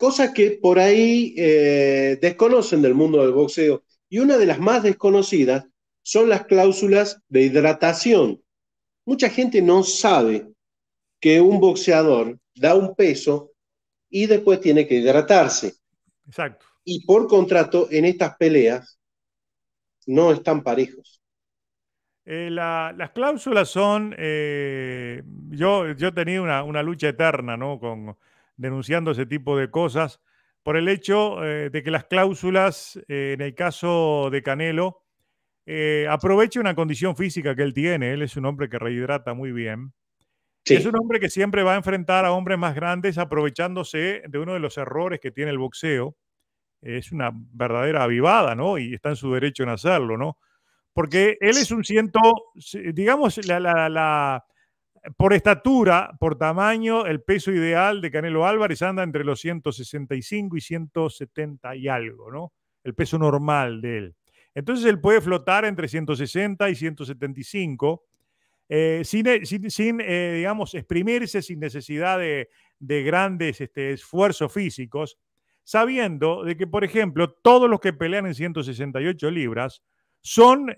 cosas que por ahí eh, desconocen del mundo del boxeo. Y una de las más desconocidas son las cláusulas de hidratación. Mucha gente no sabe que un boxeador da un peso y después tiene que hidratarse. Exacto. Y por contrato, en estas peleas no están parejos.
Eh, las cláusulas son, eh, yo, yo he tenido una, una lucha eterna ¿no? con, denunciando ese tipo de cosas por el hecho eh, de que las cláusulas, eh, en el caso de Canelo, eh, una condición física que él tiene. Él es un hombre que rehidrata muy bien. Es un hombre que siempre va a enfrentar a hombres más grandes aprovechándose de uno de los errores que tiene el boxeo. Es una verdadera avivada, ¿no? Y está en su derecho en hacerlo, ¿no? Porque él es un ciento, digamos, la por estatura, por tamaño, el peso ideal de Canelo Álvarez anda entre los 165 y 170 y algo, ¿no? El peso normal de él. Entonces él puede flotar entre 160 y 175 eh, eh, sin, sin, eh, digamos, exprimirse, sin necesidad de, grandes este, esfuerzos físicos, sabiendo de que, por ejemplo, todos los que pelean en 168 libras son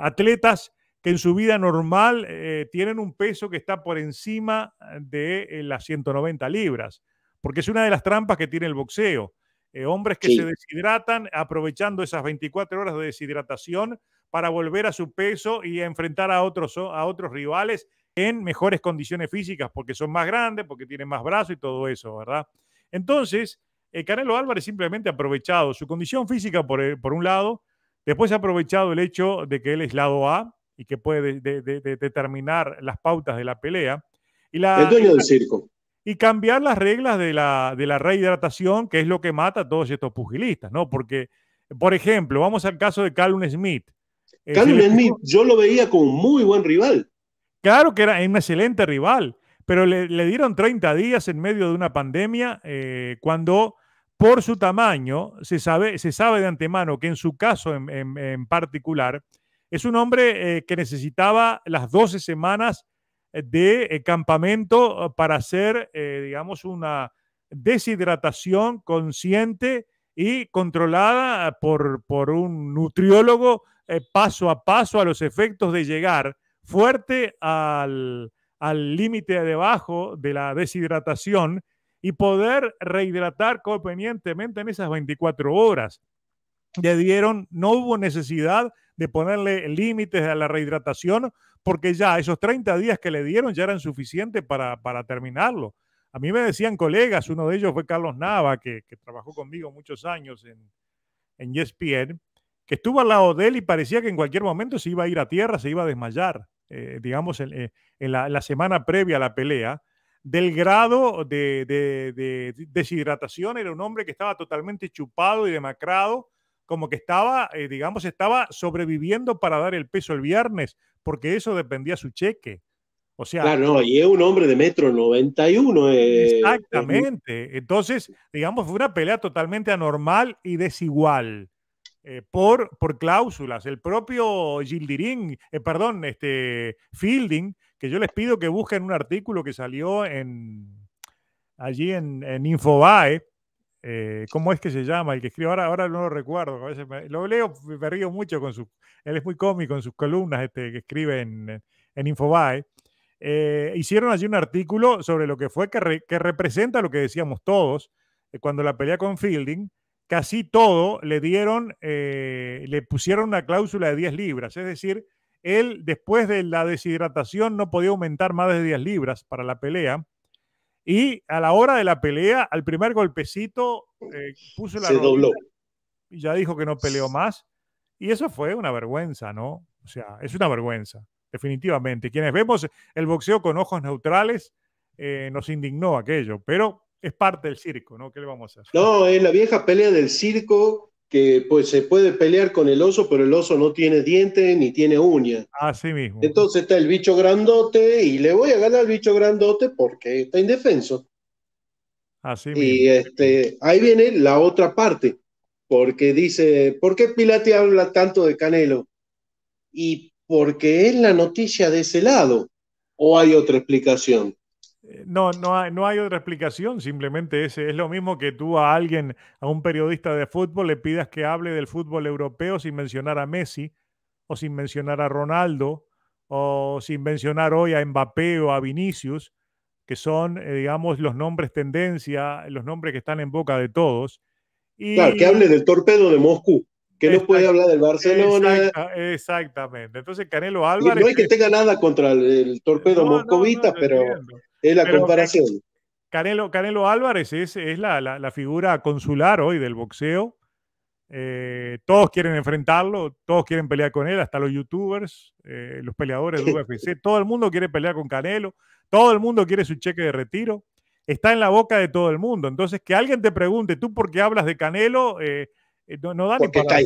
atletas que en su vida normal eh, tienen un peso que está por encima eh, de eh, las 190 libras, porque es una de las trampas que tiene el boxeo. hombres que se deshidratan aprovechando esas 24 horas de deshidratación para volver a su peso y enfrentar a otros, a otros rivales en mejores condiciones físicas, porque son más grandes, porque tienen más brazos y todo eso, ¿verdad? Entonces, Canelo Álvarez simplemente ha aprovechado su condición física por, por un lado, después ha aprovechado el hecho de que él es lado A, y que puede determinar las pautas de la pelea. Y el dueño del circo. Y cambiar las reglas de la, rehidratación, que es lo que mata a todos estos pugilistas, ¿no? Porque, por ejemplo, vamos al caso de Calum Smith.
Eh, Calum Smith, yo lo veía como muy buen rival.
Claro que era un excelente rival, pero le, dieron 30 días en medio de una pandemia eh, cuando por su tamaño, se sabe, se sabe de antemano que en su caso en, en particular, es un hombre eh, que necesitaba las 12 semanas eh, de eh, campamento para hacer, digamos, una deshidratación consciente y controlada por, un nutriólogo paso a paso a los efectos de llegar fuerte al límite debajo de la deshidratación y poder rehidratar convenientemente en esas 24 horas. Le dieron, no hubo necesidad de ponerle límites a la rehidratación, porque ya esos 30 días que le dieron ya eran suficientes para, terminarlo. A mí me decían colegas, uno de ellos fue Carlos Nava, que, trabajó conmigo muchos años en, en ESPN, que estuvo al lado de él y parecía que en cualquier momento se iba a ir a tierra, se iba a desmayar, eh, digamos, eh, en, la, semana previa a la pelea, del grado de, de, de, deshidratación. Era un hombre que estaba totalmente chupado y demacrado, como que estaba, eh, digamos, estaba sobreviviendo para dar el peso el viernes, porque eso dependía
su cheque. O sea, claro, y es un hombre de metro 91. Eh, eh, exactamente.
Entonces, digamos, fue una pelea totalmente anormal y desigual eh, por, por cláusulas. El propio Gildirín, perdón, este Fielding, que yo les pido que busquen un artículo que salió en allí en, en Infobae, eh, ¿cómo es que se llama? El que escribe, ahora, ahora no lo recuerdo, a veces lo leo, me río mucho con su, él es muy cómico en sus columnas este, que escribe en, en Infobae. Eh, hicieron allí un artículo sobre lo que fue que, que representa lo que decíamos todos eh, cuando la pelea con Fielding, casi todo le dieron, le pusieron una cláusula de 10 libras, es decir, él después de la deshidratación no podía aumentar más de 10 libras para la pelea y a la hora de la pelea, al primer golpecito, eh, puso la. Se dobló. Y ya dijo que no peleó más. Y eso fue una vergüenza, ¿no? O sea, es una vergüenza, definitivamente. Quienes vemos el boxeo con ojos neutrales, eh, nos indignó aquello, pero es parte del circo, ¿no? ¿Qué le vamos a
hacer? No, es la vieja pelea del circo que pues se puede pelear con el oso, pero el oso no tiene dientes ni tiene uñas.
Así mismo.
Entonces está el bicho grandote y le voy a ganar al bicho grandote porque está indefenso. Así Y este, ahí viene la otra parte, porque dice, ¿por qué Pilate habla tanto de Canelo? Y porque es la noticia de ese lado, o hay otra explicación.
Eh, no, no hay, no hay, otra explicación, simplemente ese. Es lo mismo que tú a alguien, a un periodista de fútbol, le pidas que hable del fútbol europeo sin mencionar a Messi, o sin mencionar a Ronaldo, o sin mencionar hoy a Mbappé o a Vinicius, que son, eh, digamos, los nombres tendencia, los nombres que están en boca de todos.
Y, claro, que hable del torpedo de Moscú. Que no puede hablar del Barcelona.
exactamente. Entonces, Canelo Álvarez. no hay que
tenga nada contra el, torpedo moscovita, pero. Es la comparación.
Canelo, Canelo Álvarez es, la, figura consular hoy del boxeo. Eh, todos quieren enfrentarlo, todos quieren pelear con él, hasta los youtubers, eh, los peleadores de UFC, todo el mundo quiere pelear con Canelo, todo el mundo quiere su cheque de retiro, está en la boca de todo el mundo. Entonces, que alguien te pregunte, tú por qué hablas de Canelo, eh, no, da ni para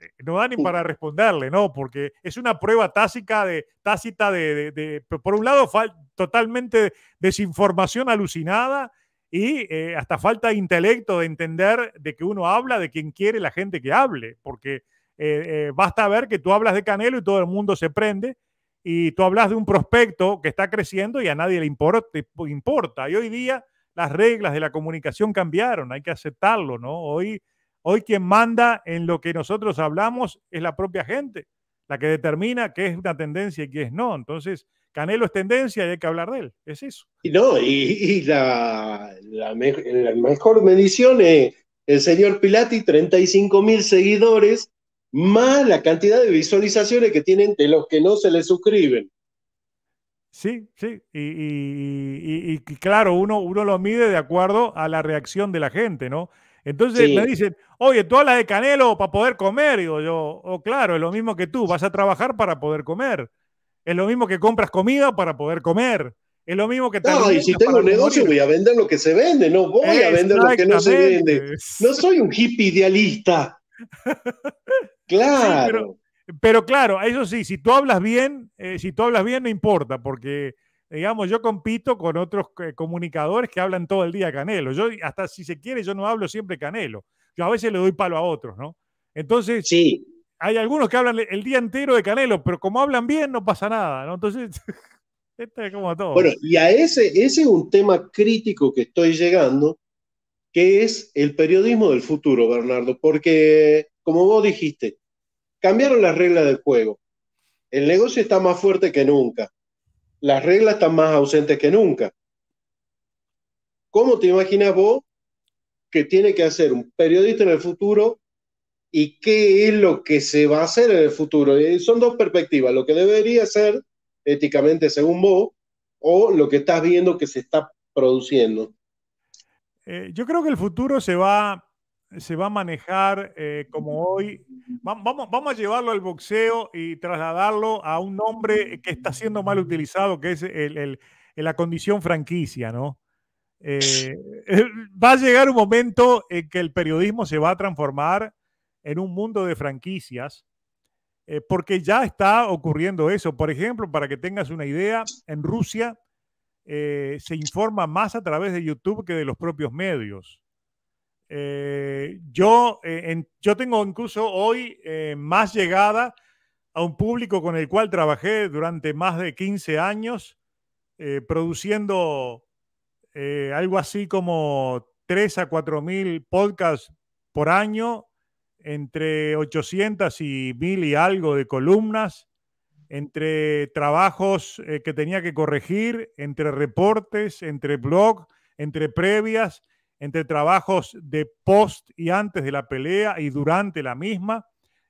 eh, no da ni para responderle, ¿no? Porque es una prueba tácita de, tácita de, por un lado, totalmente desinformación alucinada y eh, hasta falta de intelecto de entender de que uno habla de quien quiere la gente que hable, porque eh, basta ver que tú hablas de Canelo y todo el mundo se prende, y tú hablas de un prospecto que está creciendo y a nadie le importa. importa. Y hoy día las reglas de la comunicación cambiaron, hay que aceptarlo, ¿no? Hoy Hoy quien manda en lo que nosotros hablamos es la propia gente, la que determina qué es una tendencia y qué es no. Entonces, Canelo es tendencia y hay que hablar de él. Es eso.
Y no, y, la, mejor medición es el señor Pilati, 35 mil seguidores, más la cantidad de visualizaciones que tienen de los que no se le suscriben.
Sí, sí, y, claro, uno, uno lo mide de acuerdo a la reacción de la gente, ¿no? Entonces me dicen, oye, tú hablas de Canelo para poder comer. Digo yo, oh, claro, es lo mismo que tú, vas a trabajar para poder comer. Es lo mismo que compras comida para poder comer. Es lo mismo que No, y si tengo negocio voy
a vender lo que se vende, no voy a vender lo que no se vende. No soy un hippie idealista.
Claro. pero, claro, eso sí, si tú hablas bien, eh, si tú hablas bien no importa, porque digamos, yo compito con otros eh, comunicadores que hablan todo el día Canelo. Yo, hasta si se quiere, yo no hablo siempre Canelo. Yo a veces le doy palo a otros, ¿no? Entonces, sí. hay algunos que hablan el día entero de Canelo, pero como hablan bien, no pasa nada, ¿no? Entonces, esto es como todo. Bueno,
y a ese es un tema crítico que estoy llegando, que es el periodismo del futuro, Bernardo, porque, como vos dijiste, cambiaron las reglas del juego. El negocio está más fuerte que nunca las reglas están más ausentes que nunca. ¿Cómo te imaginas vos que tiene que hacer un periodista en el futuro y qué es lo que se va a hacer en el futuro? Eh, son dos perspectivas, lo que debería ser éticamente según vos o lo que estás viendo que se está produciendo.
Eh, yo creo que el futuro se va se va a manejar eh, como hoy. Vamos, vamos a llevarlo al boxeo y trasladarlo a un nombre que está siendo mal utilizado, que es el, la condición franquicia, ¿no? Eh, va a llegar un momento en que el periodismo se va a transformar en un mundo de franquicias, eh, porque ya está ocurriendo eso. Por ejemplo, para que tengas una idea, en Rusia se informa más a través de YouTube que de los propios medios. Eh, yo, eh, yo tengo incluso hoy eh, más llegada a un público con el cual trabajé durante más de 15 años, produciendo algo así como 3 a 4 mil podcasts por año, entre 800 y 1000 y algo de columnas, entre trabajos que tenía que corregir, entre reportes, entre blogs, entre previas entre trabajos de post y antes de la pelea y durante la misma.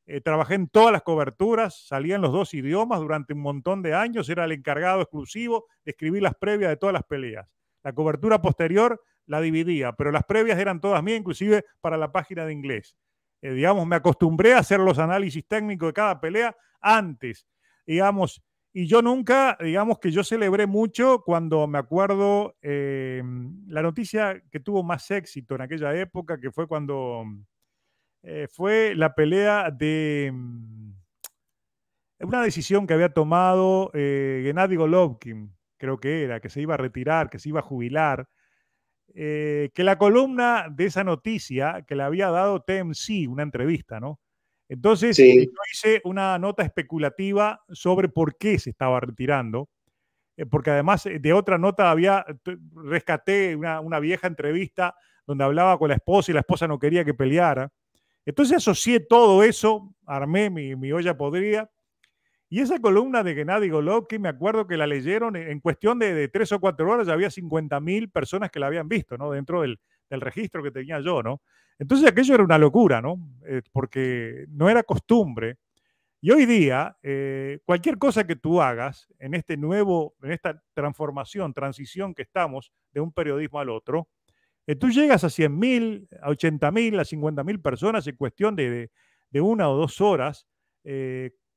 Eh, trabajé en todas las coberturas, salía en los dos idiomas durante un montón de años, era el encargado exclusivo de escribir las previas de todas las peleas. La cobertura posterior la dividía, pero las previas eran todas mías, inclusive para la página de inglés. Eh, digamos, me acostumbré a hacer los análisis técnicos de cada pelea antes, digamos, y yo nunca, digamos que yo celebré mucho cuando me acuerdo eh, la noticia que tuvo más éxito en aquella época, que fue cuando eh, fue la pelea de una decisión que había tomado eh, Gennady Golovkin, creo que era, que se iba a retirar, que se iba a jubilar, eh, que la columna de esa noticia que le había dado TMC, una entrevista, ¿no? Entonces, eh, yo hice una nota especulativa sobre por qué se estaba retirando, eh, porque además eh, de otra nota había, rescaté una, vieja entrevista donde hablaba con la esposa y la esposa no quería que peleara. Entonces asocié todo eso, armé mi, olla podrida, y esa columna de Gennady Golovkin, me acuerdo que la leyeron en cuestión de, tres o cuatro horas, ya había 50 mil personas que la habían visto, ¿no? Dentro del, del registro que tenía yo, ¿no? Entonces aquello era una locura, ¿no? Eh, porque no era costumbre. Y hoy día, eh, cualquier cosa que tú hagas en este nuevo, en esta transformación, transición que estamos de un periodismo al otro, eh, tú llegas a 100.000, a 80.000, a 50.000 personas en cuestión de, una o dos horas,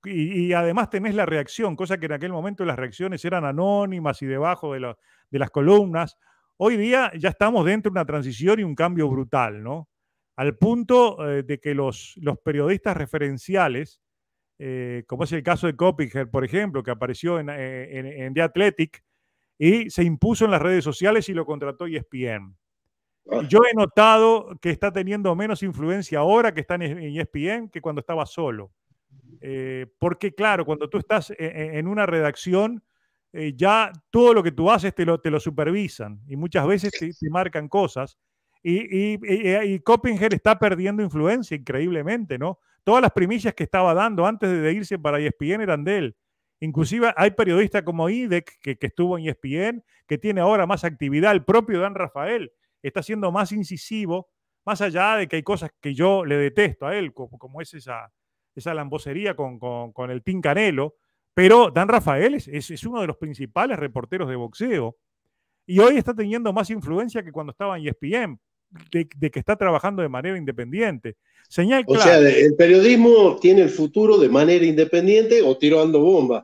y, además tenés la reacción, cosa que en aquel momento las reacciones eran anónimas y debajo de las columnas, Hoy día ya estamos dentro de una transición y un cambio brutal, ¿no? Al punto eh, de que los, periodistas referenciales, eh, como es el caso de Coppinger, por ejemplo, que apareció eh, en, The Athletic y se impuso en las redes sociales y lo contrató ESPN. Ah. yo he notado que está teniendo menos influencia ahora que está en ESPN e que cuando estaba solo. porque claro, cuando tú estás en una redacción, eh, ya todo lo que tú haces te lo, te lo supervisan y muchas veces te, marcan cosas. Y, y, eh, Coppinger está perdiendo influencia increíblemente, ¿no? Todas las primillas que estaba dando antes de irse para ESPN eran de él. Inclusive hay periodistas como IDEC, que, que estuvo en ESPN, que tiene ahora más actividad. El propio Dan Rafael está siendo más incisivo, más allá de que hay cosas que yo le detesto a él, como, como es esa, esa lambocería con, con, con el Tin Canelo, pero Dan Rafael es, es, uno de los principales reporteros de boxeo y hoy está teniendo más influencia que cuando estaba en ESPN, de, que está trabajando de manera independiente. Señal o sea, el
periodismo tiene el futuro de manera independiente o tirando bombas.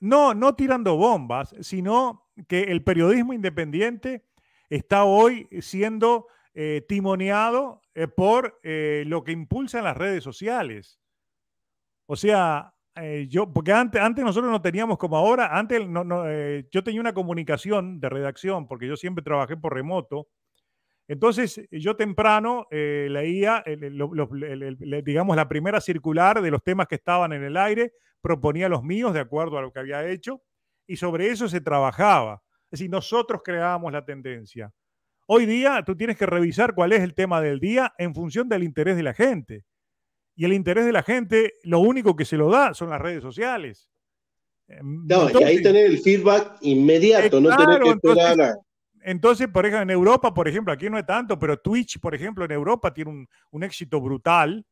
No, no tirando bombas, sino que el periodismo independiente está hoy siendo eh, timoneado eh, por eh, lo que impulsan las redes sociales. O sea, eh, yo, porque antes, antes nosotros no teníamos como ahora, antes eh, yo tenía una comunicación de redacción, porque yo siempre trabajé por remoto. Entonces, yo temprano eh, leía, digamos, la primera circular de los temas que estaban en el aire, proponía los míos de acuerdo a lo que había hecho, y sobre eso se trabajaba. Es decir, nosotros creábamos la tendencia. Hoy día tú tienes que revisar cuál es el tema del día en función del interés de la gente y el interés de la gente, lo único que se lo da son las redes sociales.
Eh, no, y ahí tener el feedback inmediato, no tener que esperar
entonces, por ejemplo, en Europa, por ejemplo, aquí no es tanto, pero Twitch, por ejemplo, en Europa tiene un, éxito brutal.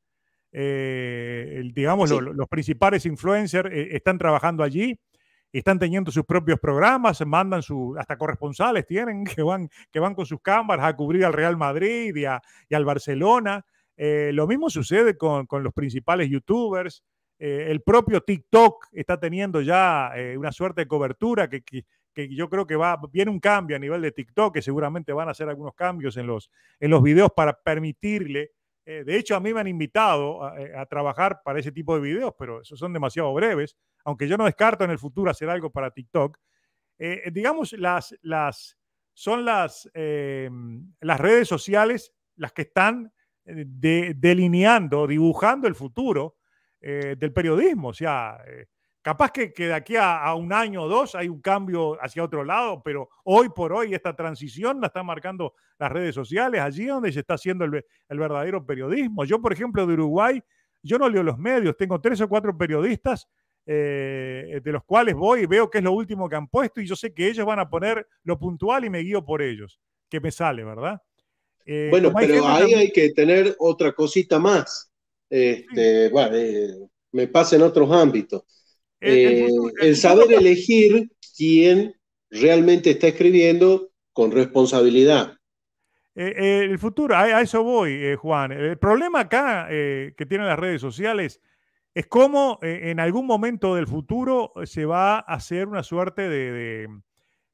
Eh, digamos, los, principales influencers eh, están trabajando allí, están teniendo sus propios programas, mandan su, hasta corresponsales tienen que van, que van con sus cámaras a cubrir al Real Madrid y, y al Barcelona. Eh, lo mismo sucede con, los principales youtubers. Eh, el propio TikTok está teniendo ya eh, una suerte de cobertura que, yo creo que va, viene un cambio a nivel de TikTok, que seguramente van a hacer algunos cambios en los, en los videos para permitirle. de hecho, a mí me han invitado a, trabajar para ese tipo de videos, pero esos son demasiado breves, aunque yo no descarto en el futuro hacer algo para TikTok. digamos, las, las, son las, las redes sociales las que están delineando, dibujando el futuro eh, del periodismo. O sea, eh, capaz que, que, de aquí a, un año o dos hay un cambio hacia otro lado, pero hoy por hoy esta transición la están marcando las redes sociales, allí donde se está haciendo el, verdadero periodismo. Yo, por ejemplo, de Uruguay, yo no leo los medios, tengo tres o cuatro periodistas eh, de los cuales voy y veo que es lo último que han puesto y yo sé que ellos van a poner lo puntual y me guío por ellos, que me sale, ¿verdad? Eh, bueno, pero ahí hay
que tener otra cosita más. Este, eh, me pasa en otros ámbitos. el eh, saber elegir quién realmente está escribiendo con responsabilidad.
el futuro, a, eso voy, Juan. El problema acá que tienen las redes sociales es cómo en algún momento del futuro se va a hacer una suerte de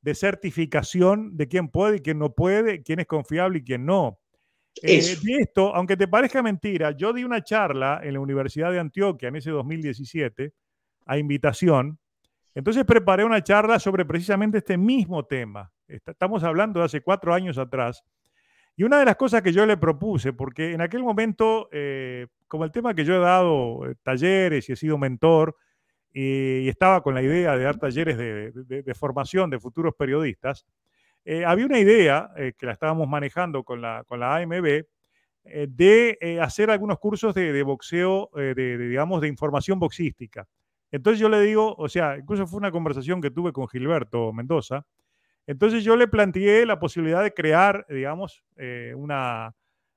de certificación de quién puede y quién no puede, quién es confiable y quién no. Eh, esto, aunque te parezca mentira, yo di una charla en la Universidad de Antioquia en ese 2017 a invitación. Entonces preparé una charla sobre precisamente este mismo tema. Estamos hablando de hace cuatro años atrás. Y una de las cosas que yo le propuse, porque en aquel momento, eh, como el tema que yo he dado eh, talleres y he sido mentor, y estaba con la idea de dar talleres de, formación de futuros periodistas, eh, había una idea eh, que la estábamos manejando con la, con la AMB eh, de hacer algunos cursos de, boxeo, de, digamos, de información boxística. Entonces yo le digo, o sea, incluso fue una conversación que tuve con Gilberto Mendoza. Entonces yo le planteé la posibilidad de crear, digamos, una,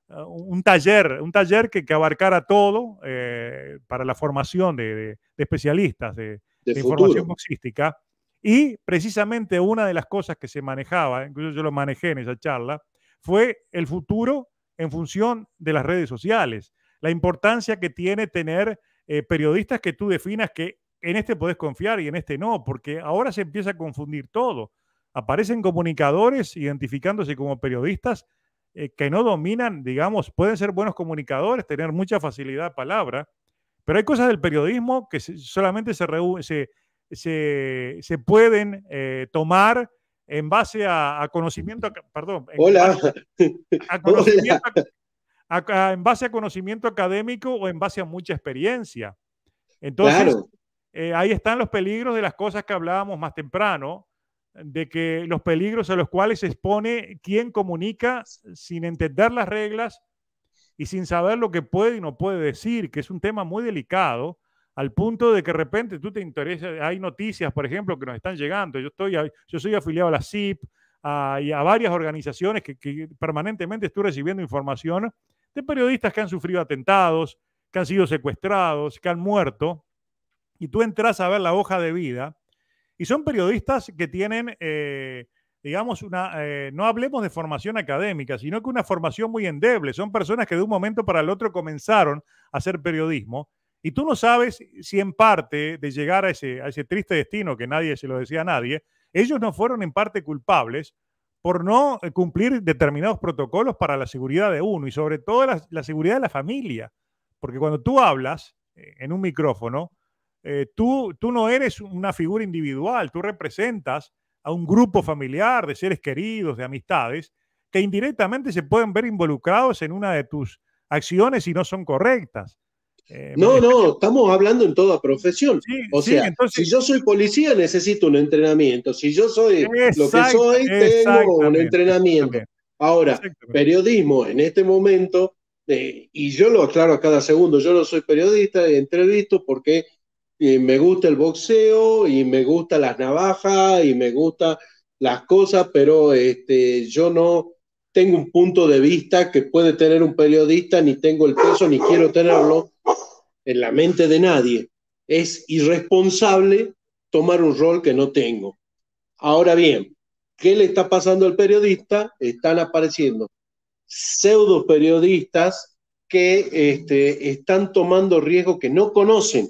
Ah, un taller, un taller que, que abarcara todo eh, para la formación de, especialistas de, información boxística. Y precisamente una de las cosas que se manejaba, incluso yo lo manejé en esa charla, fue el futuro en función de las redes sociales. La importancia que tiene tener eh, periodistas que tú definas que en este podés confiar y en este no, porque ahora se empieza a confundir todo. Aparecen comunicadores identificándose como periodistas eh, que no dominan, digamos, pueden ser buenos comunicadores, tener mucha facilidad de palabra, pero hay cosas del periodismo que solamente se, se, se, pueden eh, tomar en base a, conocimiento, en base a conocimiento académico o en base a mucha experiencia. Entonces, eh, ahí están los peligros de las cosas que hablábamos más temprano, de que los peligros a los cuales se expone quien comunica sin entender las reglas y sin saber lo que puede y no puede decir, que es un tema muy delicado, al punto de que de repente tú te interesas, hay noticias, por ejemplo, que nos están llegando, yo, estoy, yo soy afiliado a la CIP a, y a varias organizaciones que permanentemente estoy recibiendo información de periodistas que han sufrido atentados, que han sido secuestrados, que han muerto, y tú entras a ver la hoja de vida y son periodistas que tienen, eh, digamos, una, eh, no hablemos de formación académica, sino que una formación muy endeble. Son personas que de un momento para el otro comenzaron a hacer periodismo. Y tú no sabes si en parte de llegar a ese, ese triste destino que nadie se lo decía a nadie, ellos no fueron en parte culpables por no eh, cumplir determinados protocolos para la seguridad de uno y sobre todo la seguridad de la familia. Porque cuando tú hablas en un micrófono, eh, tú, tú no eres una figura individual, tú representas a un grupo familiar de seres queridos, de amistades, que indirectamente se pueden ver involucrados en una de tus acciones y no son correctas.
Eh, no, no, estamos hablando en toda profesión. o sea, si yo soy policía necesito un entrenamiento, si yo soy lo que soy tengo un entrenamiento. Ahora, periodismo en este momento, eh, y yo lo aclaro a cada segundo, yo no soy periodista, entrevisto porque y me gusta el boxeo y me gusta las navajas y me gusta las cosas, pero este, yo no tengo un punto de vista que puede tener un periodista, ni tengo el peso, ni quiero tenerlo en la mente de nadie. Es irresponsable tomar un rol que no tengo. Ahora bien, ¿qué le está pasando al periodista? Están apareciendo pseudo periodistas que este, están tomando riesgos que no conocen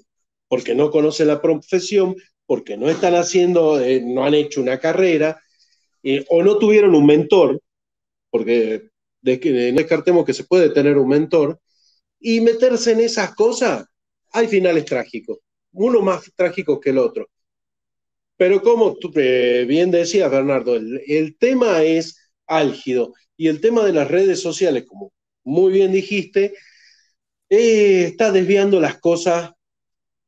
porque no conocen la profesión, porque no están haciendo, eh, no han hecho una carrera, eh, o no tuvieron un mentor, porque de, no descartemos que se puede tener un mentor, y meterse en esas cosas, hay finales trágicos, uno más trágico que el otro. Pero como tú, eh, bien decías, Bernardo, el, tema es álgido y el tema de las redes sociales, como muy bien dijiste, está desviando las cosas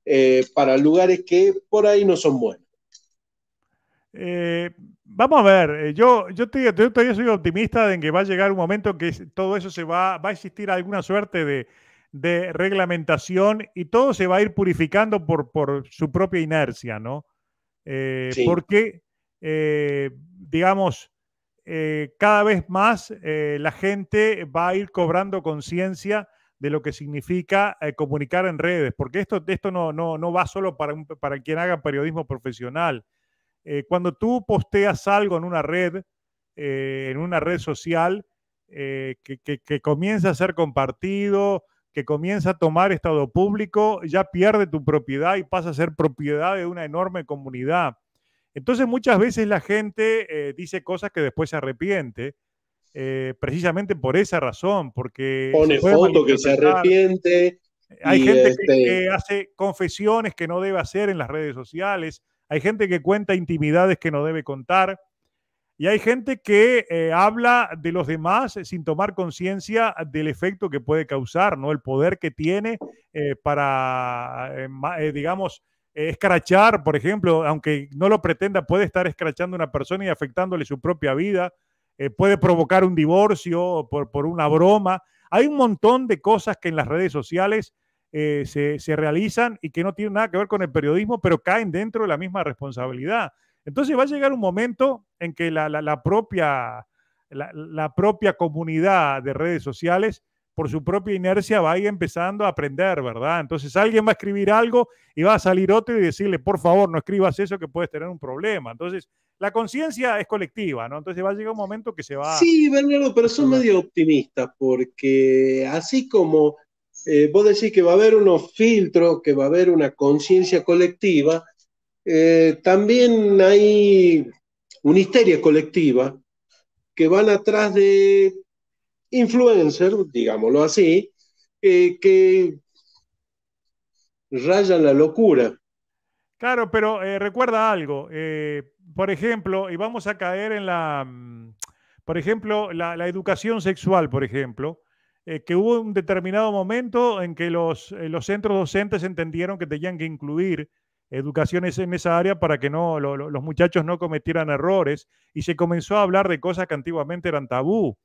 eh, para lugares que por ahí no son buenos.
Eh, vamos a ver, eh, yo, yo, todavía soy optimista en que va a llegar un momento en que todo eso se va, va a existir alguna suerte de, reglamentación y todo se va a ir purificando por, su propia inercia, ¿no? Porque, digamos, cada vez más la gente va a ir cobrando conciencia de lo que significa eh, comunicar en redes, porque esto, esto no, va solo para, quien haga periodismo profesional. Eh, cuando tú posteas algo en una red, eh, en una red social, que, que, comienza a ser compartido, que comienza a tomar estado público, ya pierde tu propiedad y pasa a ser propiedad de una enorme comunidad. Entonces muchas veces la gente dice cosas que después se arrepiente eh, precisamente por esa razón, porque... Pone foto que se arrepiente. Hay gente este, que, hace confesiones que no debe hacer en las redes sociales, hay gente que cuenta intimidades que no debe contar, y hay gente que eh, habla de los demás sin tomar conciencia del efecto que puede causar, ¿no? El poder que tiene eh, para, digamos, escrachar, por ejemplo, aunque no lo pretenda, puede estar escrachando a una persona y afectándole su propia vida eh, puede provocar un divorcio por, una broma. Hay un montón de cosas que en las redes sociales eh, se, realizan y que no tienen nada que ver con el periodismo, pero caen dentro de la misma responsabilidad. Entonces va a llegar un momento en que la, propia, la propia comunidad de redes sociales por su propia inercia va a ir empezando a aprender, ¿verdad? Entonces alguien va a escribir algo y va a salir otro y decirle, por favor, no escribas eso que puedes tener un problema. Entonces la conciencia es colectiva, ¿no? Entonces va a llegar un momento que se va... Sí,
Bernardo, pero son medio optimista, porque así como eh, vos decís que va a haber unos filtros, que va a haber una conciencia colectiva, eh, también hay una histeria colectiva que van atrás de influencers, digámoslo así, eh, que rayan la locura. Claro, pero recuerda algo,
por ejemplo, y vamos a caer en la, mm, por ejemplo, la, educación sexual, por ejemplo, eh, que hubo un determinado momento en que eh, los, centros docentes entendieron que tenían que incluir educaciones en esa área para que no, los muchachos no cometieran errores y se comenzó a hablar de cosas que antiguamente eran tabú.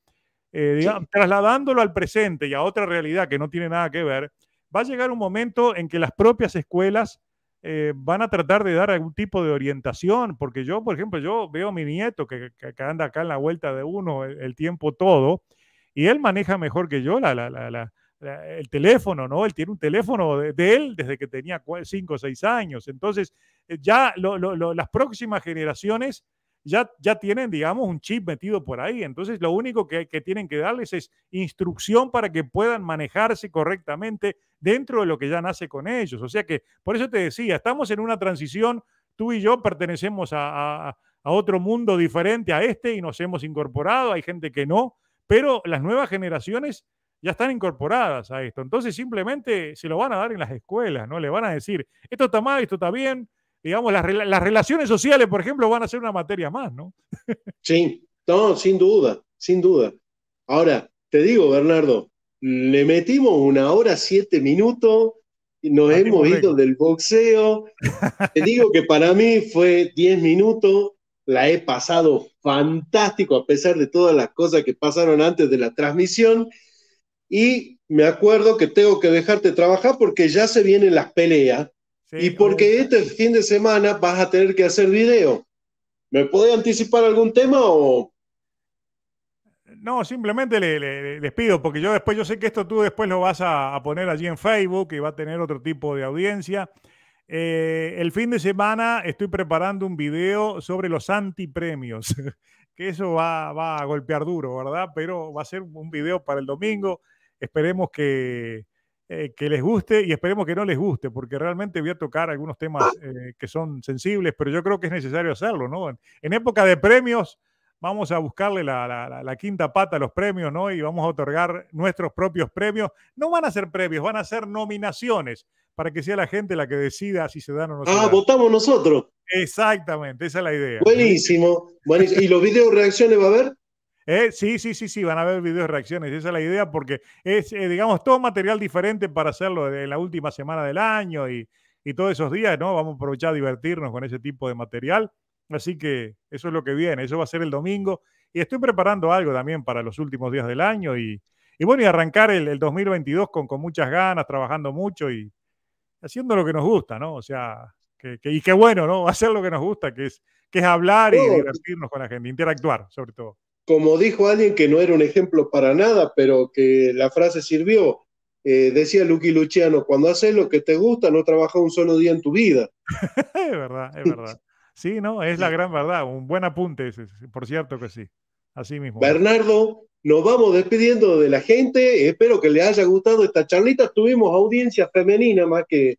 Eh, trasladándolo al presente y a otra realidad que no tiene nada que ver, va a llegar un momento en que las propias escuelas eh, van a tratar de dar algún tipo de orientación, porque yo, por ejemplo, yo veo a mi nieto que, anda acá en la vuelta de uno el, tiempo todo, y él maneja mejor que yo el teléfono, ¿no? Él tiene un teléfono de, él desde que tenía cinco o seis años. Entonces, eh, ya las próximas generaciones ya, tienen, digamos, un chip metido por ahí. Entonces, lo único que, tienen que darles es instrucción para que puedan manejarse correctamente dentro de lo que ya nace con ellos. O sea que, por eso te decía, estamos en una transición, tú y yo pertenecemos a, a otro mundo diferente a este y nos hemos incorporado, hay gente que no, pero las nuevas generaciones ya están incorporadas a esto. Entonces simplemente se lo van a dar en las escuelas, ¿no? Le van a decir, esto está mal, esto está bien, digamos, las, relaciones sociales, por ejemplo, van a ser una materia más, ¿no?
Sí, no, sin duda, sin duda. Ahora, te digo, Bernardo, le metimos una hora, siete minutos, nos hemos ido del boxeo. te digo que para mí fue diez minutos, la he pasado fantástico a pesar de todas las cosas que pasaron antes de la transmisión. Y me acuerdo que tengo que dejarte trabajar porque ya se vienen las peleas y porque este fin de semana vas a tener que hacer video. ¿Me puede anticipar algún tema o...?
No, simplemente le, les pido, porque yo después, yo sé que esto tú después lo vas a, poner allí en Facebook y va a tener otro tipo de audiencia. Eh, el fin de semana estoy preparando un video sobre los antipremios, que eso va a golpear duro, ¿verdad? Pero va a ser un video para el domingo. Esperemos que, eh, que les guste y esperemos que no les guste, porque realmente voy a tocar algunos temas ah. eh, que son sensibles, pero yo creo que es necesario hacerlo, ¿no? En, época de premios vamos a buscarle la, quinta pata a los premios, ¿no? Y vamos a otorgar nuestros propios premios. No van a ser premios, van a ser nominaciones para que sea la gente la que decida si se dan o no se Ah, votamos nosotros. Exactamente, esa es la idea. Buenísimo. ¿Y los videos
reacciones va a haber? Eh, sí, sí, sí,
sí, van a haber videos reacciones, esa es la idea, porque es, eh, digamos, todo material diferente para hacerlo en la última semana del año y, y todos esos días, ¿no? Vamos a aprovechar a divertirnos con ese tipo de material. Así que eso es lo que viene, eso va a ser el domingo. Y estoy preparando algo también para los últimos días del año y, y bueno, y arrancar el, 2022 con, con, muchas ganas, trabajando mucho y haciendo lo que nos gusta, ¿no? O sea, que, y qué bueno, ¿no? Hacer lo que nos gusta, que es, que es hablar y divertirnos con la gente, interactuar sobre todo
como dijo alguien que no era un ejemplo para nada, pero que la frase sirvió, eh, decía Lucky Luciano, cuando haces lo que te gusta, no trabajas un solo día en tu vida.
es verdad, es verdad. Sí, no, es la gran verdad, un buen apunte por cierto que sí. Así mismo.
Bernardo, nos vamos despidiendo de la gente. Espero que les haya gustado esta charlita. Tuvimos audiencia femenina más que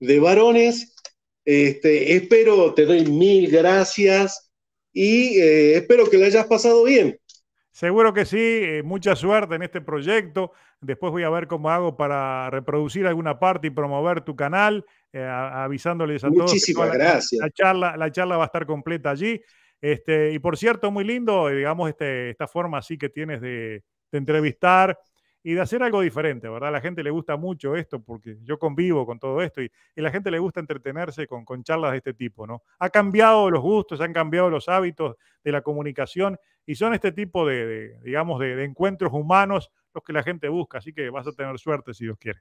de varones. Este, espero, te doy mil gracias y eh, espero que lo hayas pasado bien. Seguro que sí,
eh, mucha suerte en este proyecto. Después voy a ver cómo hago para reproducir alguna parte y promover tu canal, eh, avisándoles a todos. Muchísimas gracias. La, charla, la charla va a estar completa allí. Este, y por cierto, muy lindo, digamos, este, esta forma así que tienes de, de entrevistar, y de hacer algo diferente, ¿verdad? A la gente le gusta mucho esto porque yo convivo con todo esto y, la gente le gusta entretenerse con, charlas de este tipo, ¿no? Ha cambiado los gustos, han cambiado los hábitos de la comunicación y son este tipo de, digamos, de, encuentros humanos los que la gente busca, así que vas a tener suerte si Dios quiere.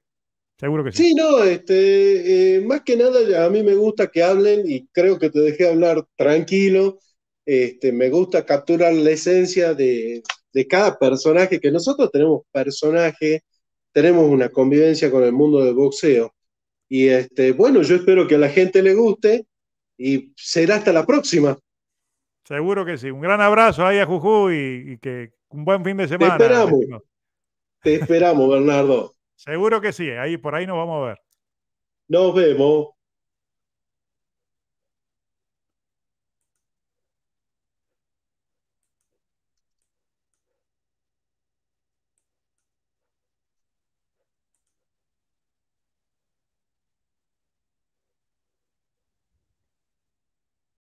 Seguro que sí. Sí, no, este, eh, más que nada a mí me gusta que hablen y creo que te dejé hablar tranquilo. Este, me gusta capturar la esencia de, de cada personaje, que nosotros tenemos personaje tenemos una convivencia con el mundo del boxeo. Y este, bueno, yo espero que a la gente le guste y será hasta la próxima.
Seguro que sí. Un gran abrazo ahí a Jujuy y, que un buen fin
de semana. Te esperamos. Te esperamos, Bernardo.
Seguro que sí. Ahí por ahí nos vamos
a ver. Nos vemos.